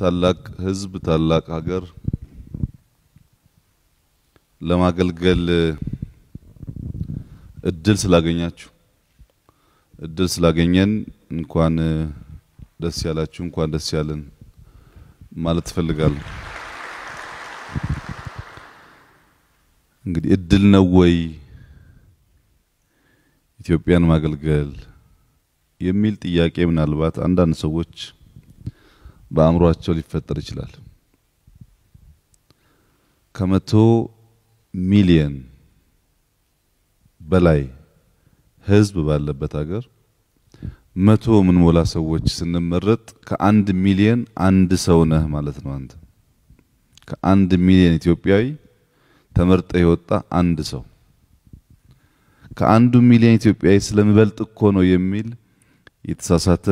ታላቅ ህዝብ፣ ታላቅ ሀገር ለማገልገል እድል ስላገኛችሁ እድል ስላገኘን እንኳን ደስ ያላችሁ፣ እንኳን ደስ ያለን ማለት ትፈልጋለሁ። እንግዲህ እድል ነው ወይ ኢትዮጵያን ማገልገል የሚል ጥያቄ ምናልባት አንዳንድ ሰዎች በአእምሯቸው ሊፈጠር ይችላል። ከመቶ ሚሊየን በላይ ህዝብ ባለበት ሀገር መቶ ሞላ ሰዎች ስንመረጥ ከአንድ ሚሊየን አንድ ሰው ነህ ማለት ነው። አንተ ከአንድ ሚሊየን ኢትዮጵያዊ ተመርጠ የወጣ አንድ ሰው ከአንዱ ሚሊየን ኢትዮጵያዊ ስለሚበልጥ እኮ ነው የሚል የተሳሳተ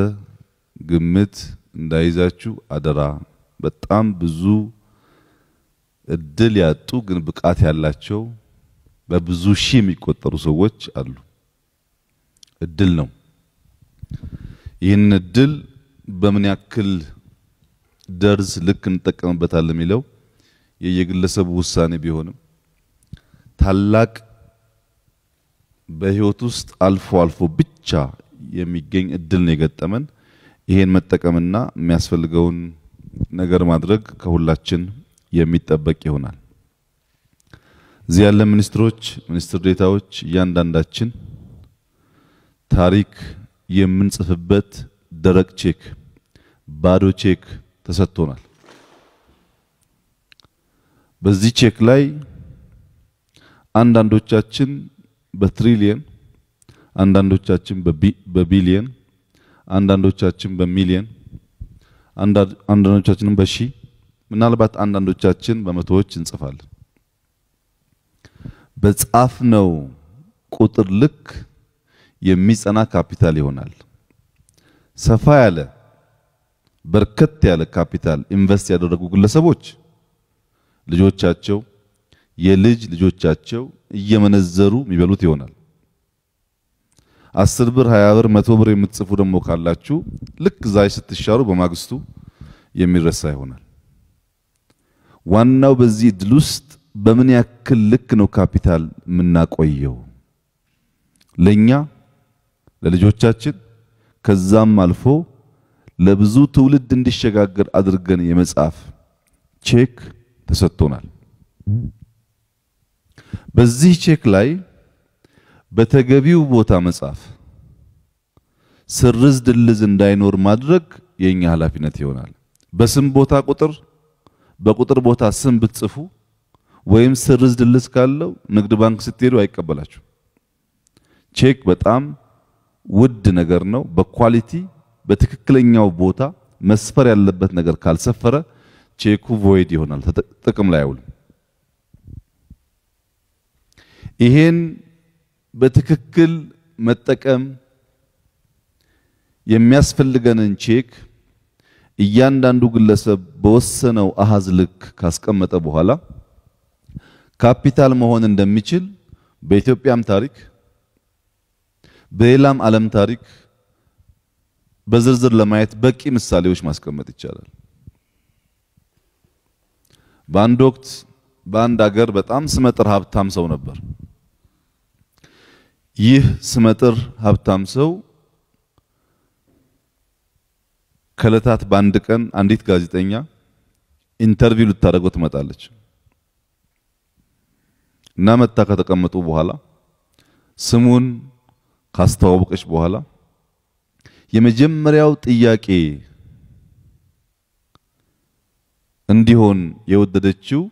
ግምት እንዳይዛችሁ አደራ። በጣም ብዙ እድል ያጡ ግን ብቃት ያላቸው በብዙ ሺህ የሚቆጠሩ ሰዎች አሉ። እድል ነው። ይህንን እድል በምን ያክል ደርዝ ልክ እንጠቀምበታለን የሚለው የየግለሰቡ ውሳኔ ቢሆንም ታላቅ በህይወት ውስጥ አልፎ አልፎ ብቻ የሚገኝ እድል ነው የገጠመን። ይሄን መጠቀምና የሚያስፈልገውን ነገር ማድረግ ከሁላችን የሚጠበቅ ይሆናል። እዚህ ያለ ሚኒስትሮች፣ ሚኒስትር ዴታዎች እያንዳንዳችን ታሪክ የምንጽፍበት ደረቅ ቼክ፣ ባዶ ቼክ ተሰጥቶናል። በዚህ ቼክ ላይ አንዳንዶቻችን በትሪሊየን አንዳንዶቻችን በቢሊየን አንዳንዶቻችን በሚሊየን አንዳንዶቻችንም በሺ ምናልባት አንዳንዶቻችን በመቶዎች እንጽፋለን። በጻፍነው ቁጥር ልክ የሚጸና ካፒታል ይሆናል። ሰፋ ያለ በርከት ያለ ካፒታል ኢንቨስት ያደረጉ ግለሰቦች ልጆቻቸው የልጅ ልጆቻቸው እየመነዘሩ የሚበሉት ይሆናል። አስር ብር፣ ሀያ ብር፣ መቶ ብር የምትጽፉ ደግሞ ካላችሁ ልክ ዛይ ስትሻሩ በማግስቱ የሚረሳ ይሆናል። ዋናው በዚህ እድል ውስጥ በምን ያክል ልክ ነው ካፒታል የምናቆየው ለኛ ለልጆቻችን ከዛም አልፎ ለብዙ ትውልድ እንዲሸጋገር አድርገን የመጻፍ ቼክ ተሰጥቶናል። በዚህ ቼክ ላይ በተገቢው ቦታ መጻፍ፣ ስርዝ ድልዝ እንዳይኖር ማድረግ የኛ ኃላፊነት ይሆናል። በስም ቦታ ቁጥር፣ በቁጥር ቦታ ስም ብትጽፉ ወይም ስርዝ ድልዝ ካለው ንግድ ባንክ ስትሄዱ አይቀበላችሁ። ቼክ በጣም ውድ ነገር ነው። በኳሊቲ በትክክለኛው ቦታ መስፈር ያለበት ነገር ካልሰፈረ ቼኩ ቮይድ ይሆናል፣ ጥቅም ላይ አይውልም። ይሄን በትክክል መጠቀም የሚያስፈልገንን ቼክ እያንዳንዱ ግለሰብ በወሰነው አሃዝ ልክ ካስቀመጠ በኋላ ካፒታል መሆን እንደሚችል በኢትዮጵያም ታሪክ በሌላም ዓለም ታሪክ በዝርዝር ለማየት በቂ ምሳሌዎች ማስቀመጥ ይቻላል። በአንድ ወቅት በአንድ አገር በጣም ስመጥር ሀብታም ሰው ነበር። ይህ ስመጥር ሀብታም ሰው ከእለታት በአንድ ቀን አንዲት ጋዜጠኛ ኢንተርቪው ልታደርገው ትመጣለች እና መታ ከተቀመጡ በኋላ ስሙን ካስተዋወቀች በኋላ የመጀመሪያው ጥያቄ እንዲሆን የወደደችው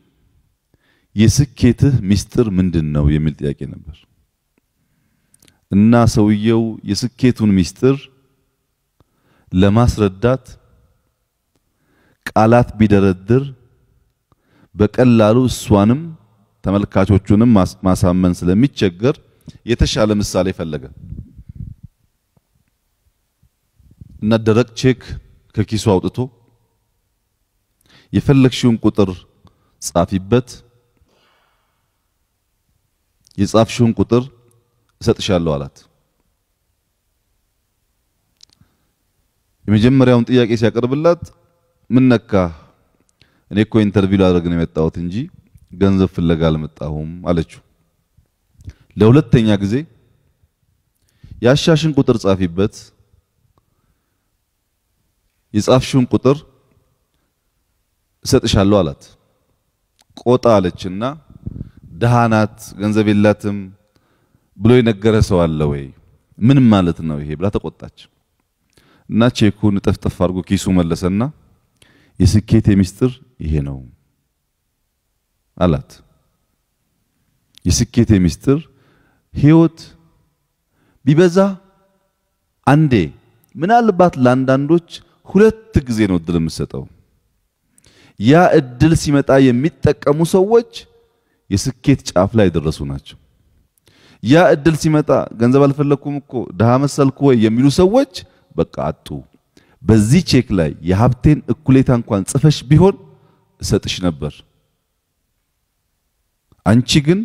የስኬትህ ሚስጥር ምንድን ነው የሚል ጥያቄ ነበር። እና ሰውየው የስኬቱን ምስጢር ለማስረዳት ቃላት ቢደረድር በቀላሉ እሷንም ተመልካቾቹንም ማሳመን ስለሚቸገር የተሻለ ምሳሌ ፈለገ እና ደረቅ ቼክ ከኪሱ አውጥቶ የፈለግሽውን ቁጥር ጻፊበት፣ የጻፍሽውን ቁጥር እሰጥሻለሁ አላት። የመጀመሪያውን ጥያቄ ሲያቀርብላት ምን ነካ? እኔ እኮ ኢንተርቪው ላደርግ ነው የመጣሁት እንጂ ገንዘብ ፍለጋ አልመጣሁም አለችው። ለሁለተኛ ጊዜ ያሻሽን ቁጥር ጻፊበት፣ የጻፍሽውን ቁጥር እሰጥሻለሁ አላት። ቆጣ አለችና ደሃ ናት፣ ገንዘብ የላትም ብሎ የነገረ ሰው አለ ወይ? ምን ማለት ነው ይሄ ብላ ተቆጣች እና ቼኩን ጠፍጠፍ አድርጎ ኪሱ መለሰና የስኬት ሚስጥር ይሄ ነው አላት። የስኬት ሚስጥር ህይወት ቢበዛ አንዴ ምናልባት ለአንዳንዶች ሁለት ጊዜ ነው እድል የምትሰጠው። ያ እድል ሲመጣ የሚጠቀሙ ሰዎች የስኬት ጫፍ ላይ የደረሱ ናቸው። ያ እድል ሲመጣ ገንዘብ አልፈለኩም እኮ ድሃ መሰልኩ ወይ የሚሉ ሰዎች በቃ አጡ። በዚህ ቼክ ላይ የሀብቴን እኩሌታ እንኳን ጽፈሽ ቢሆን እሰጥሽ ነበር። አንቺ ግን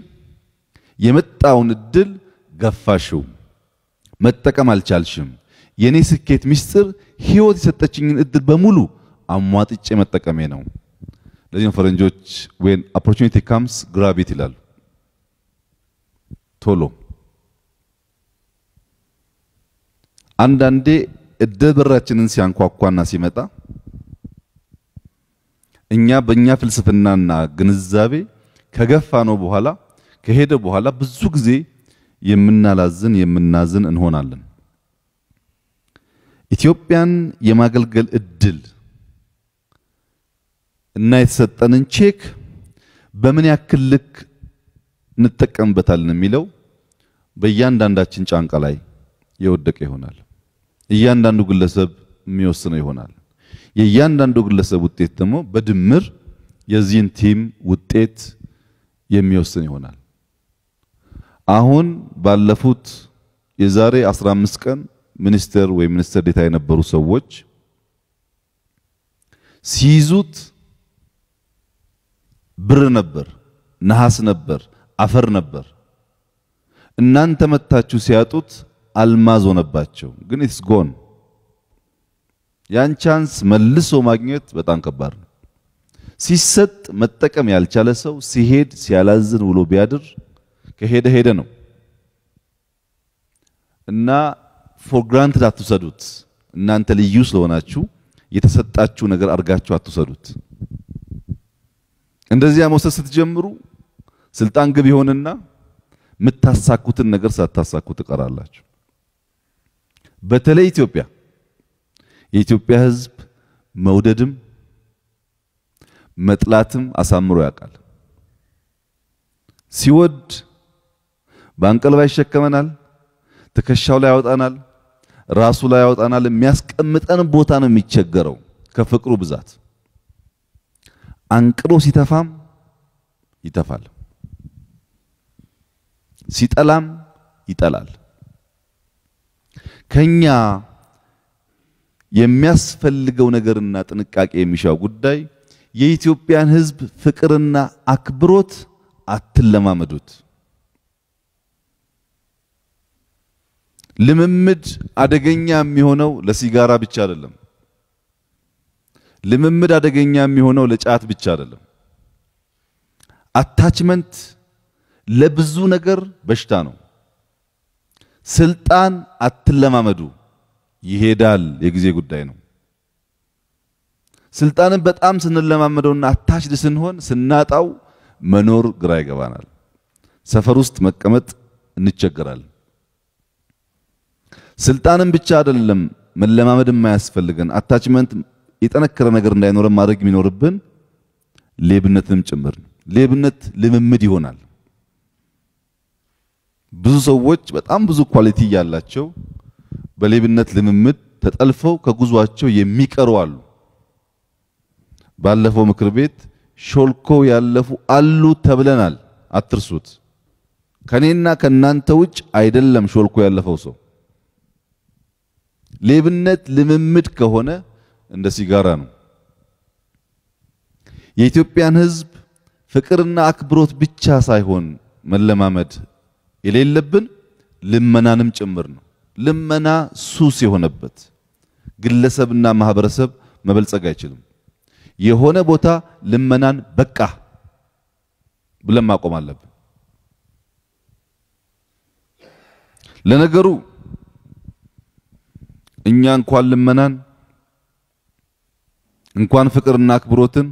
የመጣውን እድል ገፋሽው፣ መጠቀም አልቻልሽም። የኔ ስኬት ምስጢር ህይወት የሰጠችኝን እድል በሙሉ አሟጥጬ መጠቀሜ ነው። ለዚህ ፈረንጆች ዌን ኦፖርቹኒቲ ካምስ ግራብ ይላሉ። ቶሎ አንዳንዴ እድል በራችንን ሲያንኳኳና ሲመጣ እኛ በእኛ ፍልስፍናና ግንዛቤ ከገፋ ነው በኋላ ከሄደ በኋላ ብዙ ጊዜ የምናላዝን የምናዝን እንሆናለን። ኢትዮጵያን የማገልገል እድል እና የተሰጠንን ቼክ በምን ያክል ልክ እንጠቀምበታለን የሚለው በእያንዳንዳችን ጫንቃ ላይ የወደቀ ይሆናል። እያንዳንዱ ግለሰብ የሚወስነው ይሆናል። የእያንዳንዱ ግለሰብ ውጤት ደግሞ በድምር የዚህን ቲም ውጤት የሚወስን ይሆናል። አሁን ባለፉት የዛሬ 15 ቀን ሚኒስቴር ወይም ሚኒስትር ዴታ የነበሩ ሰዎች ሲይዙት ብር ነበር፣ ነሐስ ነበር፣ አፈር ነበር። እናንተ መታችሁ ሲያጡት አልማዝ ሆነባቸው። ግን ኢትስ ጎን። ያን ቻንስ መልሶ ማግኘት በጣም ከባድ ነው። ሲሰጥ መጠቀም ያልቻለ ሰው ሲሄድ ሲያላዝን ውሎ ቢያድር ከሄደ ሄደ ነው እና ፎር ግራንትድ አትውሰዱት። እናንተ ልዩ ስለሆናችሁ የተሰጣችሁ ነገር አድርጋችሁ አትውሰዱት። እንደዚያ መውሰድ ስትጀምሩ ስልጣን ግብ ይሆንና የምታሳኩትን ነገር ሳታሳኩ ትቀራላችሁ። በተለይ ኢትዮጵያ የኢትዮጵያ ሕዝብ መውደድም መጥላትም አሳምሮ ያውቃል። ሲወድ በአንቀልባ ይሸከመናል፣ ትከሻው ላይ ያወጣናል፣ ራሱ ላይ ያወጣናል። የሚያስቀምጠን ቦታ ነው የሚቸገረው ከፍቅሩ ብዛት። አንቅሎ ሲተፋም ይተፋል። ሲጠላም ይጠላል። ከኛ የሚያስፈልገው ነገርና ጥንቃቄ የሚሻው ጉዳይ የኢትዮጵያን ሕዝብ ፍቅርና አክብሮት አትለማመዱት። ልምምድ አደገኛ የሚሆነው ለሲጋራ ብቻ አይደለም። ልምምድ አደገኛ የሚሆነው ለጫት ብቻ አይደለም። አታችመንት ለብዙ ነገር በሽታ ነው። ስልጣን አትለማመዱ፣ ይሄዳል፣ የጊዜ ጉዳይ ነው። ስልጣንን በጣም ስንለማመደውና አታችድ ስንሆን ስናጣው መኖር ግራ ይገባናል። ሰፈር ውስጥ መቀመጥ እንቸገራል። ስልጣንን ብቻ አይደለም መለማመድ የማያስፈልገን አታችመንት የጠነከረ ነገር እንዳይኖረን ማድረግ የሚኖርብን ሌብነትንም ጭምር ነው። ሌብነት ልምምድ ይሆናል። ብዙ ሰዎች በጣም ብዙ ኳሊቲ ያላቸው በሌብነት ልምምድ ተጠልፈው ከጉዟቸው የሚቀሩ አሉ። ባለፈው ምክር ቤት ሾልኮ ያለፉ አሉ ተብለናል። አትርሱት። ከኔና ከናንተ ውጭ አይደለም ሾልኮ ያለፈው ሰው። ሌብነት ልምምድ ከሆነ እንደ ሲጋራ ነው። የኢትዮጵያን ሕዝብ ፍቅርና አክብሮት ብቻ ሳይሆን መለማመድ የሌለብን ልመናንም ጭምር ነው። ልመና ሱስ የሆነበት ግለሰብና ማህበረሰብ መበልጸግ አይችልም። የሆነ ቦታ ልመናን በቃ ብለን ማቆም አለብን። ለነገሩ እኛ እንኳን ልመናን እንኳን ፍቅርና አክብሮትን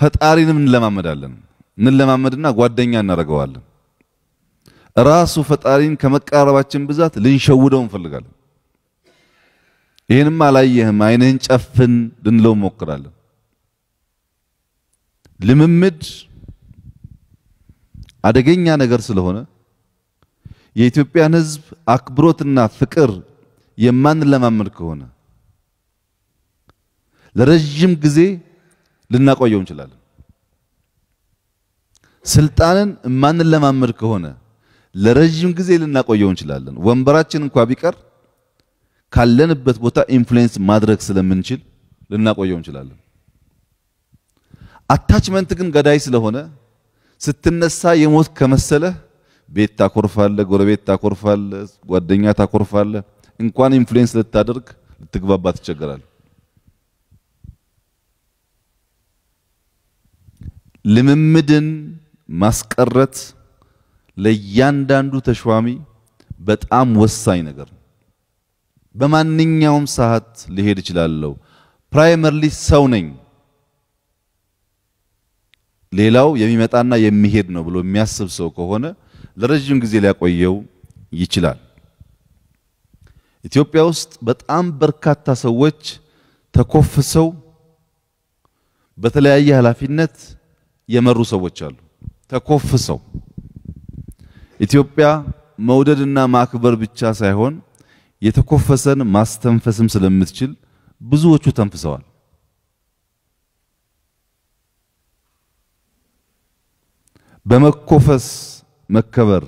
ፈጣሪንም እንለማመዳለን። እንለማመድና ጓደኛ እናደርገዋለን። ራሱ ፈጣሪን ከመቃረባችን ብዛት ልንሸውደው እንፈልጋለን። ይህንም አላየህም አይንህን ጨፍን ልንለው እንሞክራለን። ልምምድ አደገኛ ነገር ስለሆነ የኢትዮጵያን ሕዝብ አክብሮትና ፍቅር የማንለማመድ ከሆነ ለረጅም ጊዜ ልናቆየው እንችላለን። ስልጣንን የማንለማመድ ከሆነ ለረዥም ጊዜ ልናቆየው እንችላለን። ወንበራችን እንኳ ቢቀር ካለንበት ቦታ ኢንፍሉዌንስ ማድረግ ስለምንችል ልናቆየው እንችላለን። አታችመንት ግን ገዳይ ስለሆነ ስትነሳ የሞት ከመሰለህ ቤት ታኮርፋለህ፣ ጎረቤት ታኮርፋለህ፣ ጓደኛ ታኮርፋለህ። እንኳን ኢንፍሉዌንስ ልታደርግ ልትግባባ ትቸገራል። ልምምድን ማስቀረት ለእያንዳንዱ ተሿሚ በጣም ወሳኝ ነገር ነው። በማንኛውም ሰዓት ሊሄድ እችላለሁ። ፕራይመርሊ ሰው ነኝ፣ ሌላው የሚመጣና የሚሄድ ነው ብሎ የሚያስብ ሰው ከሆነ ለረጅም ጊዜ ሊያቆየው ይችላል። ኢትዮጵያ ውስጥ በጣም በርካታ ሰዎች ተኮፍሰው በተለያየ ኃላፊነት የመሩ ሰዎች አሉ። ተኮፍሰው ኢትዮጵያ መውደድና ማክበር ብቻ ሳይሆን የተኮፈሰን ማስተንፈስም ስለምትችል ብዙዎቹ ተንፍሰዋል። በመኮፈስ መከበር፣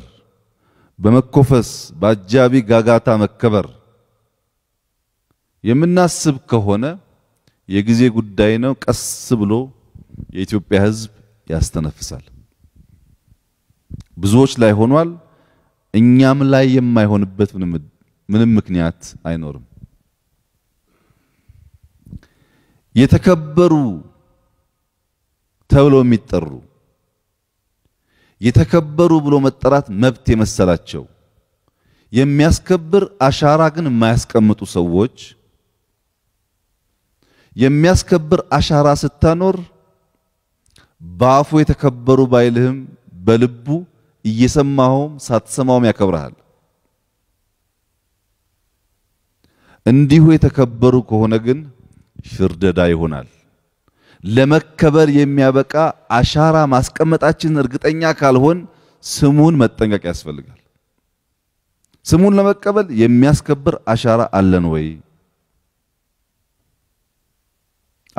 በመኮፈስ በአጃቢ ጋጋታ መከበር የምናስብ ከሆነ የጊዜ ጉዳይ ነው። ቀስ ብሎ የኢትዮጵያ ሕዝብ ያስተነፍሳል። ብዙዎች ላይ ሆኗል። እኛም ላይ የማይሆንበት ምንም ምክንያት አይኖርም። የተከበሩ ተብለው የሚጠሩ የተከበሩ ብሎ መጠራት መብት የመሰላቸው የሚያስከብር አሻራ ግን የማያስቀምጡ ሰዎች የሚያስከብር አሻራ ስታኖር በአፉ የተከበሩ ባይልህም በልቡ እየሰማኸውም ሳትሰማውም ያከብረሃል። እንዲሁ የተከበሩ ከሆነ ግን ሽርደዳ ይሆናል። ለመከበር የሚያበቃ አሻራ ማስቀመጣችን እርግጠኛ ካልሆን ስሙን መጠንቀቅ ያስፈልጋል። ስሙን ለመቀበል የሚያስከብር አሻራ አለን ወይ?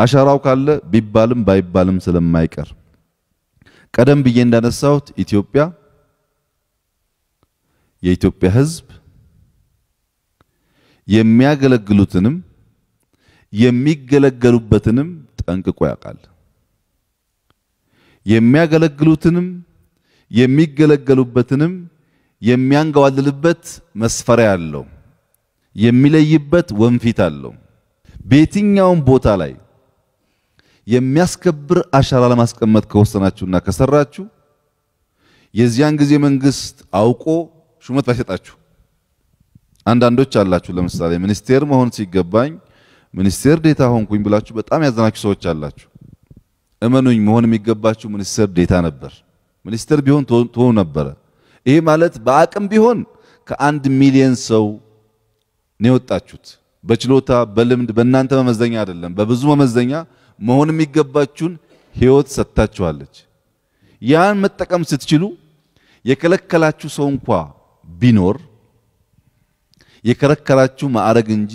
አሻራው ካለ ቢባልም ባይባልም ስለማይቀር ቀደም ብዬ እንዳነሳሁት ኢትዮጵያ የኢትዮጵያ ሕዝብ የሚያገለግሉትንም የሚገለገሉበትንም ጠንቅቆ ያውቃል። የሚያገለግሉትንም የሚገለገሉበትንም የሚያንገዋልልበት መስፈሪያ አለው። የሚለይበት ወንፊት አለው። በየትኛውም ቦታ ላይ የሚያስከብር አሻራ ለማስቀመጥ ከወሰናችሁና ከሰራችሁ የዚያን ጊዜ መንግስት አውቆ ሹመት ባይሰጣችሁ። አንዳንዶች አላችሁ፣ ለምሳሌ ሚኒስቴር መሆን ሲገባኝ ሚኒስቴር ዴታ ሆንኩኝ ብላችሁ በጣም ያዘናችሁ ሰዎች አላችሁ። እመኑኝ፣ መሆን የሚገባችሁ ሚኒስቴር ዴታ ነበር። ሚኒስቴር ቢሆን ትሆኑ ነበረ። ይሄ ማለት በአቅም ቢሆን ከአንድ ሚሊየን ሰው ነው የወጣችሁት። በችሎታ በልምድ በእናንተ መመዘኛ አይደለም፣ በብዙ መመዘኛ መሆን የሚገባችሁን ህይወት ሰጥታችኋለች። ያን መጠቀም ስትችሉ የከለከላችሁ ሰው እንኳ ቢኖር የከረከራችሁ ማዕረግ እንጂ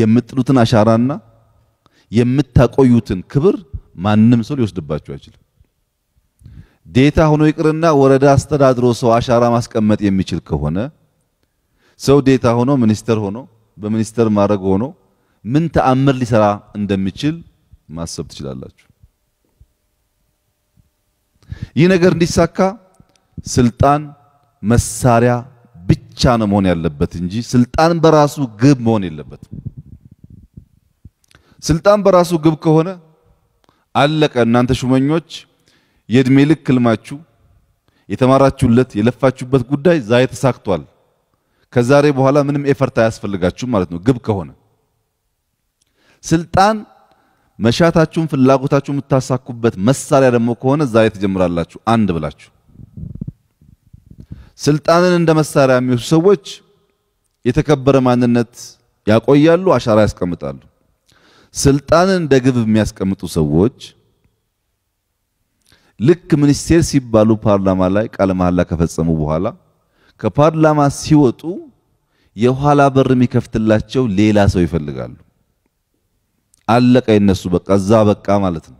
የምጥሉትን አሻራና የምታቆዩትን ክብር ማንም ሰው ሊወስድባችሁ አይችልም። ዴታ ሆኖ ይቅርና ወረዳ አስተዳድሮ ሰው አሻራ ማስቀመጥ የሚችል ከሆነ ሰው ዴታ ሆኖ ሚኒስተር ሆኖ በሚኒስተር ማድረግ ሆኖ ምን ተአምር ሊሰራ እንደሚችል ማሰብ ትችላላችሁ። ይህ ነገር እንዲሳካ ስልጣን መሳሪያ ብቻ ነው መሆን ያለበት እንጂ ስልጣን በራሱ ግብ መሆን የለበትም። ስልጣን በራሱ ግብ ከሆነ አለቀ። እናንተ ሹመኞች የእድሜ ልክ ህልማችሁ የተማራችሁለት የለፋችሁበት ጉዳይ ዛሬ ተሳክቷል። ከዛሬ በኋላ ምንም ኤፈርት አያስፈልጋችሁም ማለት ነው፣ ግብ ከሆነ። ስልጣን መሻታችሁን ፍላጎታችሁን የምታሳኩበት መሳሪያ ደግሞ ከሆነ ዛሬ ትጀምራላችሁ አንድ ብላችሁ ስልጣንን እንደ መሳሪያ የሚወስዱ ሰዎች የተከበረ ማንነት ያቆያሉ፣ አሻራ ያስቀምጣሉ። ስልጣንን እንደ ግብ የሚያስቀምጡ ሰዎች ልክ ሚኒስቴር ሲባሉ ፓርላማ ላይ ቃለ መሐላ ከፈጸሙ በኋላ ከፓርላማ ሲወጡ የኋላ በር የሚከፍትላቸው ሌላ ሰው ይፈልጋሉ። አለቀ፣ የነሱ በቃ እዛ በቃ ማለት ነው።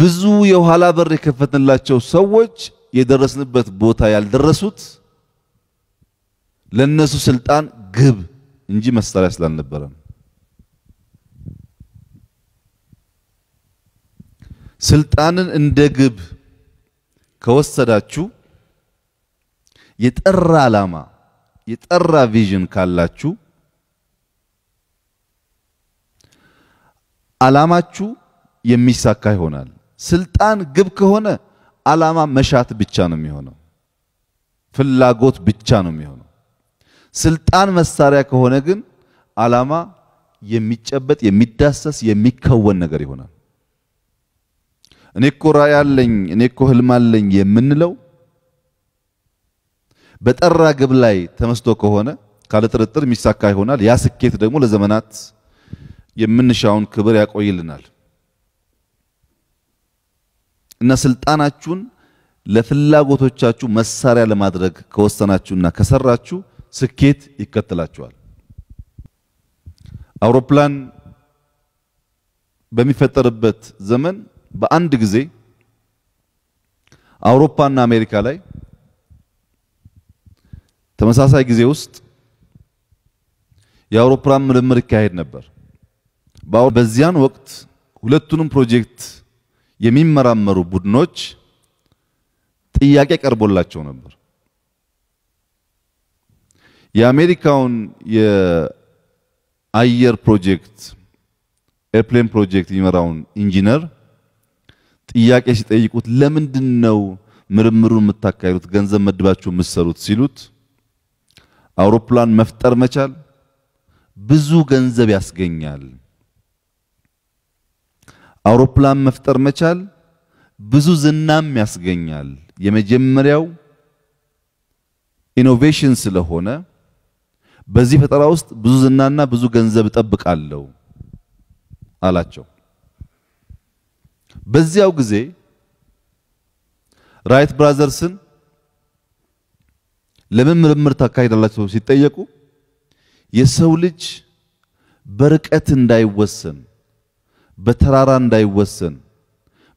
ብዙ የኋላ በር የከፈትንላቸው ሰዎች የደረስንበት ቦታ ያልደረሱት ለነሱ ስልጣን ግብ እንጂ መሳሪያ ስላልነበረ ነው። ስልጣንን እንደ ግብ ከወሰዳችሁ የጠራ ዓላማ የጠራ ቪዥን ካላችሁ ዓላማችሁ የሚሳካ ይሆናል። ስልጣን ግብ ከሆነ ዓላማ መሻት ብቻ ነው የሚሆነው፣ ፍላጎት ብቻ ነው የሚሆነው። ስልጣን መሳሪያ ከሆነ ግን ዓላማ የሚጨበጥ የሚዳሰስ የሚከወን ነገር ይሆናል። እኔ እኮ ራዕይ አለኝ፣ እኔ እኮ ህልም አለኝ የምንለው በጠራ ግብ ላይ ተመስቶ ከሆነ ካለ ጥርጥር የሚሳካ ይሆናል። ያ ስኬት ደግሞ ለዘመናት የምንሻውን ክብር ያቆይልናል። እና ስልጣናችሁን ለፍላጎቶቻችሁ መሳሪያ ለማድረግ ከወሰናችሁና ከሰራችሁ ስኬት ይከተላችኋል። አውሮፕላን በሚፈጠርበት ዘመን በአንድ ጊዜ አውሮፓና አሜሪካ ላይ ተመሳሳይ ጊዜ ውስጥ የአውሮፕላን ምርምር ይካሄድ ነበር። በዚያን ወቅት ሁለቱንም ፕሮጀክት የሚመራመሩ ቡድኖች ጥያቄ ቀርቦላቸው ነበር። የአሜሪካውን የአየር ፕሮጀክት ኤርፕሌን ፕሮጀክት የሚመራውን ኢንጂነር ጥያቄ ሲጠይቁት ለምንድን ነው ምርምሩን የምታካሂዱት ገንዘብ መድባችሁ የምትሰሩት ሲሉት አውሮፕላን መፍጠር መቻል ብዙ ገንዘብ ያስገኛል አውሮፕላን መፍጠር መቻል ብዙ ዝናም ያስገኛል። የመጀመሪያው ኢኖቬሽን ስለሆነ በዚህ ፈጠራ ውስጥ ብዙ ዝናና ብዙ ገንዘብ እጠብቃለሁ አላቸው። በዚያው ጊዜ ራይት ብራዘርስን ለምን ምርምር ታካሂዳላቸው ሲጠየቁ የሰው ልጅ በርቀት እንዳይወሰን በተራራ እንዳይወሰን፣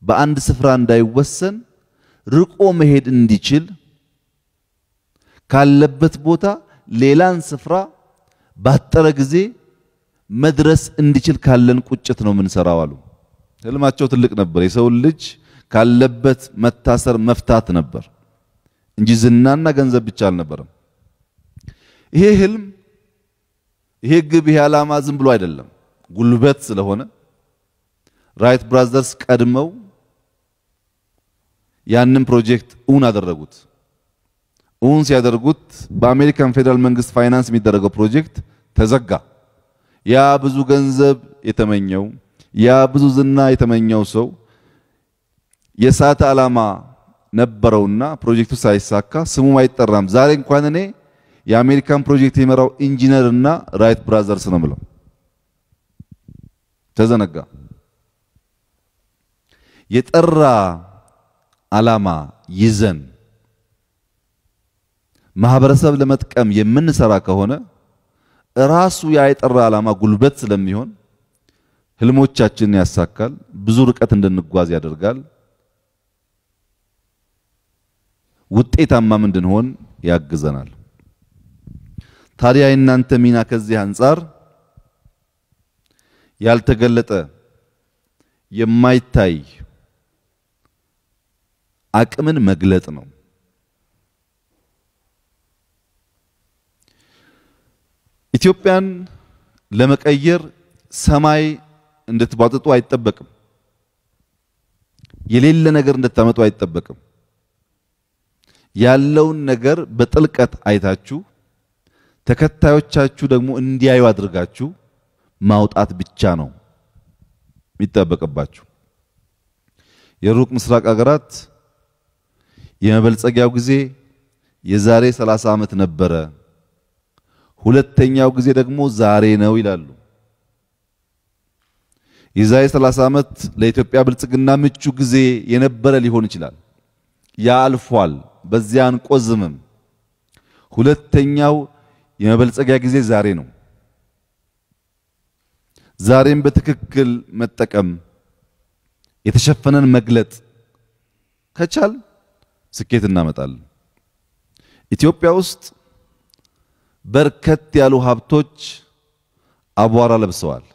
በአንድ ስፍራ እንዳይወሰን ርቆ መሄድ እንዲችል ካለበት ቦታ ሌላን ስፍራ ባጠረ ጊዜ መድረስ እንዲችል ካለን ቁጭት ነው የምንሰራው አሉ። ህልማቸው ትልቅ ነበር። የሰውን ልጅ ካለበት መታሰር መፍታት ነበር እንጂ ዝናና ገንዘብ ብቻ አልነበረም። ይሄ ህልም፣ ይሄ ግብ፣ ይሄ ዓላማ ዝም ብሎ አይደለም። ጉልበት ስለሆነ ራይት ብራዘርስ ቀድመው ያንን ፕሮጀክት እውን አደረጉት። እውን ሲያደርጉት በአሜሪካን ፌዴራል መንግስት ፋይናንስ የሚደረገው ፕሮጀክት ተዘጋ። ያ ብዙ ገንዘብ የተመኘው ያ ብዙ ዝና የተመኘው ሰው የሳተ ዓላማ ነበረውና ፕሮጀክቱ ሳይሳካ ስሙም አይጠራም። ዛሬ እንኳን እኔ የአሜሪካን ፕሮጀክት የመራው ኢንጂነር እና ራይት ብራዘርስ ነው ብለው ተዘነጋ። የጠራ ዓላማ ይዘን ማህበረሰብ ለመጥቀም የምንሰራ ከሆነ ራሱ ያ የጠራ ዓላማ ጉልበት ስለሚሆን ህልሞቻችንን ያሳካል፣ ብዙ ርቀት እንድንጓዝ ያደርጋል፣ ውጤታማም እንድንሆን ያግዘናል። ታዲያ የእናንተ ሚና ከዚህ አንጻር ያልተገለጠ የማይታይ አቅምን መግለጥ ነው። ኢትዮጵያን ለመቀየር ሰማይ እንድትቧጥጡ አይጠበቅም። የሌለ ነገር እንድታመጡ አይጠበቅም። ያለውን ነገር በጥልቀት አይታችሁ ተከታዮቻችሁ ደግሞ እንዲያዩ አድርጋችሁ ማውጣት ብቻ ነው የሚጠበቅባችሁ። የሩቅ ምስራቅ ሀገራት የመበልጸጊያው ጊዜ የዛሬ 30 ዓመት ነበረ፣ ሁለተኛው ጊዜ ደግሞ ዛሬ ነው ይላሉ። የዛሬ 30 ዓመት ለኢትዮጵያ ብልጽግና ምቹ ጊዜ የነበረ ሊሆን ይችላል። ያ አልፏል፣ በዚያ አንቆዝምም። ሁለተኛው የመበልጸጊያ ጊዜ ዛሬ ነው። ዛሬም በትክክል መጠቀም የተሸፈነን መግለጥ ከቻል ስኬት እናመጣለን። ኢትዮጵያ ውስጥ በርከት ያሉ ሀብቶች አቧራ ለብሰዋል።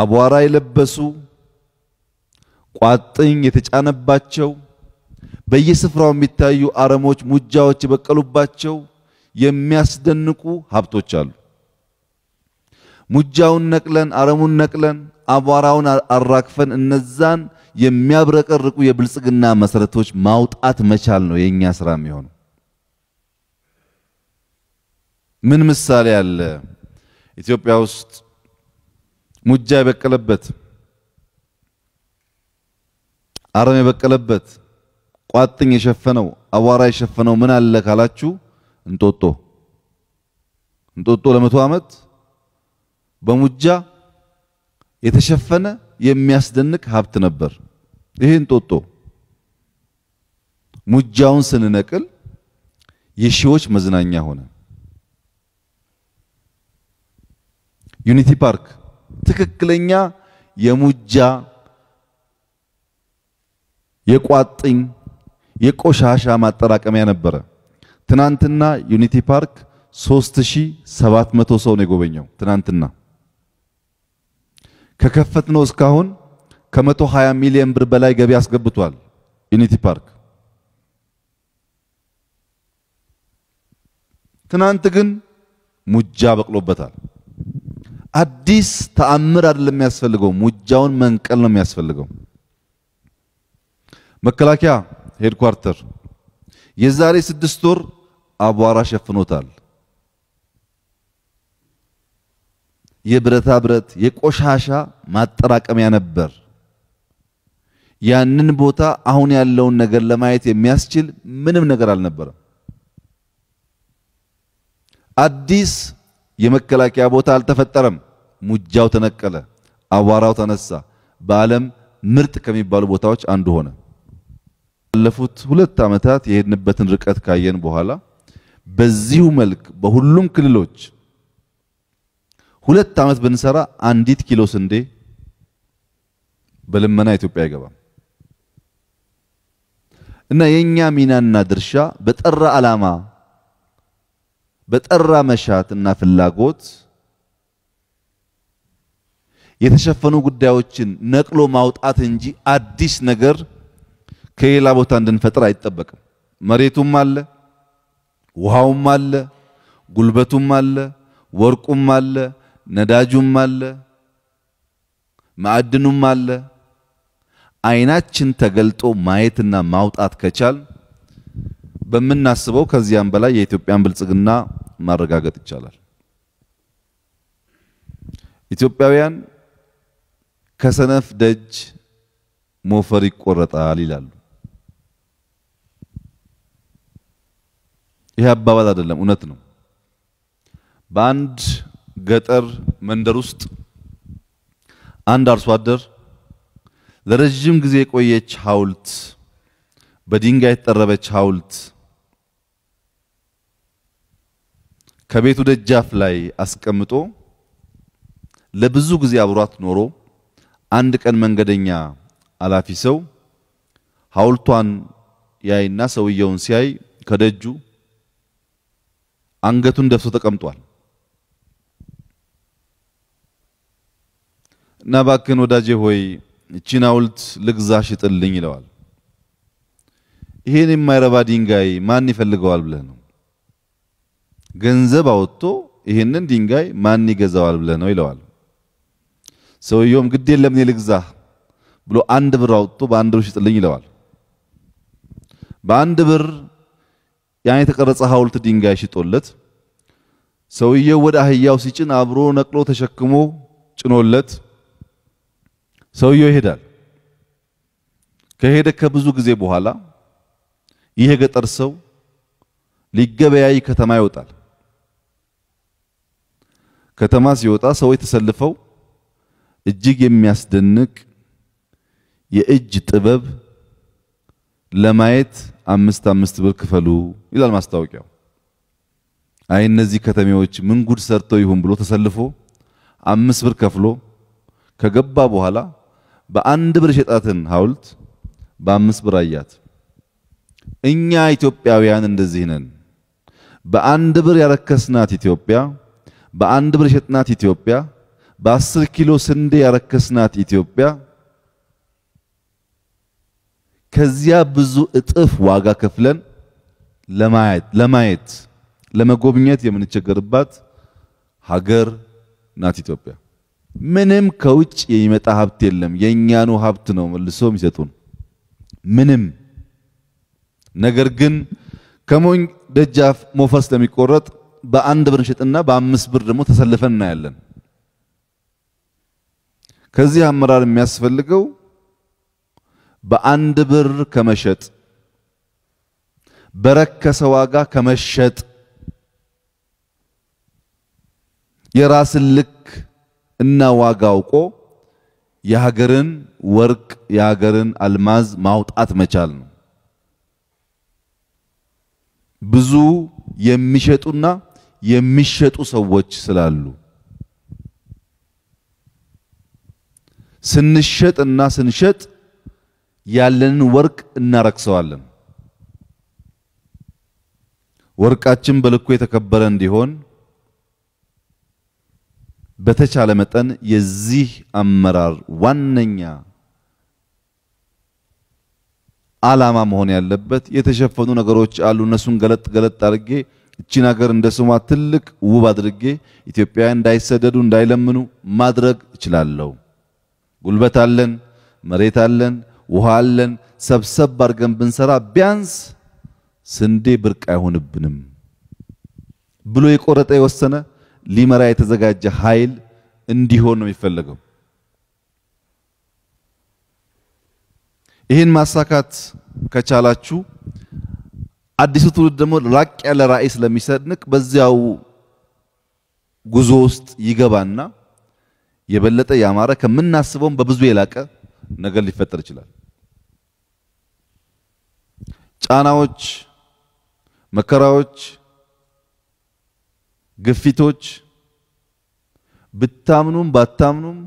አቧራ የለበሱ ቋጥኝ የተጫነባቸው በየስፍራው የሚታዩ አረሞች፣ ሙጃዎች የበቀሉባቸው የሚያስደንቁ ሀብቶች አሉ። ሙጃውን ነቅለን አረሙን ነቅለን አቧራውን አራግፈን እነዛን የሚያብረቀርቁ የብልጽግና መሰረቶች ማውጣት መቻል ነው የእኛ ስራ የሚሆነው። ምን ምሳሌ አለ? ኢትዮጵያ ውስጥ ሙጃ የበቀለበት፣ አረም የበቀለበት፣ ቋጥኝ የሸፈነው፣ አቧራ የሸፈነው ምን አለ ካላችሁ እንጦጦ እንጦጦ ለመቶ ዓመት በሙጃ የተሸፈነ የሚያስደንቅ ሀብት ነበር። ይህን ጦጦ ሙጃውን ስንነቅል የሺዎች መዝናኛ ሆነ። ዩኒቲ ፓርክ ትክክለኛ የሙጃ የቋጥኝ የቆሻሻ ማጠራቀሚያ ነበረ። ትናንትና ዩኒቲ ፓርክ 3700 ሰው ነው የጎበኘው ትናንትና ከከፈትነው እስካሁን ከ120 ሚሊዮን ብር በላይ ገቢ አስገብቷል ዩኒቲ ፓርክ። ትናንት ግን ሙጃ በቅሎበታል። አዲስ ተአምር አይደለም የሚያስፈልገው፣ ሙጃውን መንቀል ነው የሚያስፈልገው። መከላከያ ሄድኳርተር የዛሬ ስድስት ወር አቧራ ሸፍኖታል። የብረታ ብረት የቆሻሻ ማጠራቀሚያ ነበር። ያንን ቦታ አሁን ያለውን ነገር ለማየት የሚያስችል ምንም ነገር አልነበረም። አዲስ የመከላከያ ቦታ አልተፈጠረም። ሙጃው ተነቀለ፣ አቧራው ተነሳ። በዓለም ምርጥ ከሚባሉ ቦታዎች አንዱ ሆነ። ባለፉት ሁለት ዓመታት የሄድንበትን ርቀት ካየን በኋላ በዚሁ መልክ በሁሉም ክልሎች ሁለት ዓመት ብንሰራ አንዲት ኪሎ ስንዴ በልመና ኢትዮጵያ አይገባም። እና የኛ ሚናና ድርሻ በጠራ ዓላማ በጠራ መሻት እና ፍላጎት የተሸፈኑ ጉዳዮችን ነቅሎ ማውጣት እንጂ አዲስ ነገር ከሌላ ቦታ እንድንፈጥር አይጠበቅም። መሬቱም አለ፣ ውሃውም አለ፣ ጉልበቱም አለ፣ ወርቁም አለ ነዳጁም አለ፣ ማዕድኑም አለ። አይናችን ተገልጦ ማየትና ማውጣት ከቻል በምናስበው ከዚያም በላይ የኢትዮጵያን ብልጽግና ማረጋገጥ ይቻላል። ኢትዮጵያውያን ከሰነፍ ደጅ ሞፈር ይቆረጣል ይላሉ። ይህ አባባል አይደለም፣ እውነት ነው። በአንድ ገጠር መንደር ውስጥ አንድ አርሶ አደር ለረጅም ጊዜ የቆየች ሐውልት በድንጋይ የተጠረበች ሐውልት ከቤቱ ደጃፍ ላይ አስቀምጦ ለብዙ ጊዜ አብሯት ኖሮ አንድ ቀን መንገደኛ አላፊ ሰው ሐውልቷን ያይና ሰውየውን ሲያይ ከደጁ አንገቱን ደፍቶ ተቀምጧል። እና ባክን ወዳጄ ሆይ እቺን ሐውልት ልግዛ ሽጥልኝ ይለዋል። ይሄን የማይረባ ድንጋይ ማን ይፈልገዋል ብለህ ነው? ገንዘብ አወጥቶ ይሄንን ድንጋይ ማን ይገዛዋል ብለህ ነው ይለዋል። ሰውየውም ግድ የለም እኔ ልግዛህ ብሎ አንድ ብር አወጥቶ በአንድ ብር ሽጥልኝ ይለዋል። በአንድ ብር ያን የተቀረጸ ሐውልት ድንጋይ ሽጦለት ሰውየው ወደ አህያው ሲጭን አብሮ ነቅሎ ተሸክሞ ጭኖለት ሰውየው ይሄዳል። ከሄደ ከብዙ ጊዜ በኋላ ይህ የገጠር ሰው ሊገበያይ ከተማ ይወጣል። ከተማ ሲወጣ ሰዎች ተሰልፈው እጅግ የሚያስደንቅ የእጅ ጥበብ ለማየት አምስት አምስት ብር ክፈሉ ይላል ማስታወቂያው። አይ እነዚህ ከተሜዎች ምን ጉድ ሰርተው ይሁን ብሎ ተሰልፎ አምስት ብር ከፍሎ ከገባ በኋላ በአንድ ብር ሸጣትን ሐውልት በአምስት ብር አያት። እኛ ኢትዮጵያውያን እንደዚህ ነን። በአንድ ብር ያረከስናት ኢትዮጵያ፣ በአንድ ብር ሸጥናት ኢትዮጵያ፣ በአስር ኪሎ ስንዴ ያረከስናት ኢትዮጵያ ከዚያ ብዙ እጥፍ ዋጋ ከፍለን ለማየት ለማየት ለመጎብኘት የምንቸገርባት ሀገር ናት ኢትዮጵያ። ምንም ከውጭ የሚመጣ ሀብት የለም። የእኛኑ ሀብት ነው መልሶ የሚሰጡን ምንም። ነገር ግን ከሞኝ ደጃፍ ሞፈስ ለሚቆረጥ በአንድ ብር እንሸጥና በአምስት ብር ደግሞ ተሰልፈን እናያለን። ከዚህ አመራር የሚያስፈልገው በአንድ ብር ከመሸጥ በረከሰ ዋጋ ከመሸጥ የራስን ልክ እና ዋጋ አውቆ የሀገርን ወርቅ የሀገርን አልማዝ ማውጣት መቻል ነው። ብዙ የሚሸጡና የሚሸጡ ሰዎች ስላሉ ስንሸጥና ስንሸጥ ያለንን ወርቅ እናረክሰዋለን። ወርቃችን በልኩ የተከበረ እንዲሆን በተቻለ መጠን የዚህ አመራር ዋነኛ ዓላማ መሆን ያለበት የተሸፈኑ ነገሮች አሉ። እነሱን ገለጥ ገለጥ አድርጌ እቺን ሀገር እንደ ስሟ ትልቅ ውብ አድርጌ ኢትዮጵያውያን እንዳይሰደዱ እንዳይለምኑ ማድረግ እችላለሁ። ጉልበት አለን፣ መሬት አለን፣ ውሃ አለን። ሰብሰብ አድርገን ብንሰራ ቢያንስ ስንዴ ብርቅ አይሆንብንም ብሎ የቆረጠ የወሰነ ሊመራ የተዘጋጀ ኃይል እንዲሆን ነው የሚፈለገው። ይህን ማሳካት ከቻላችሁ አዲሱ ትውልድ ደግሞ ራቅ ያለ ራዕይ ስለሚሰንቅ በዚያው ጉዞ ውስጥ ይገባና የበለጠ ያማረ ከምናስበውም በብዙ የላቀ ነገር ሊፈጠር ይችላል። ጫናዎች፣ መከራዎች ግፊቶች ብታምኑም ባታምኑም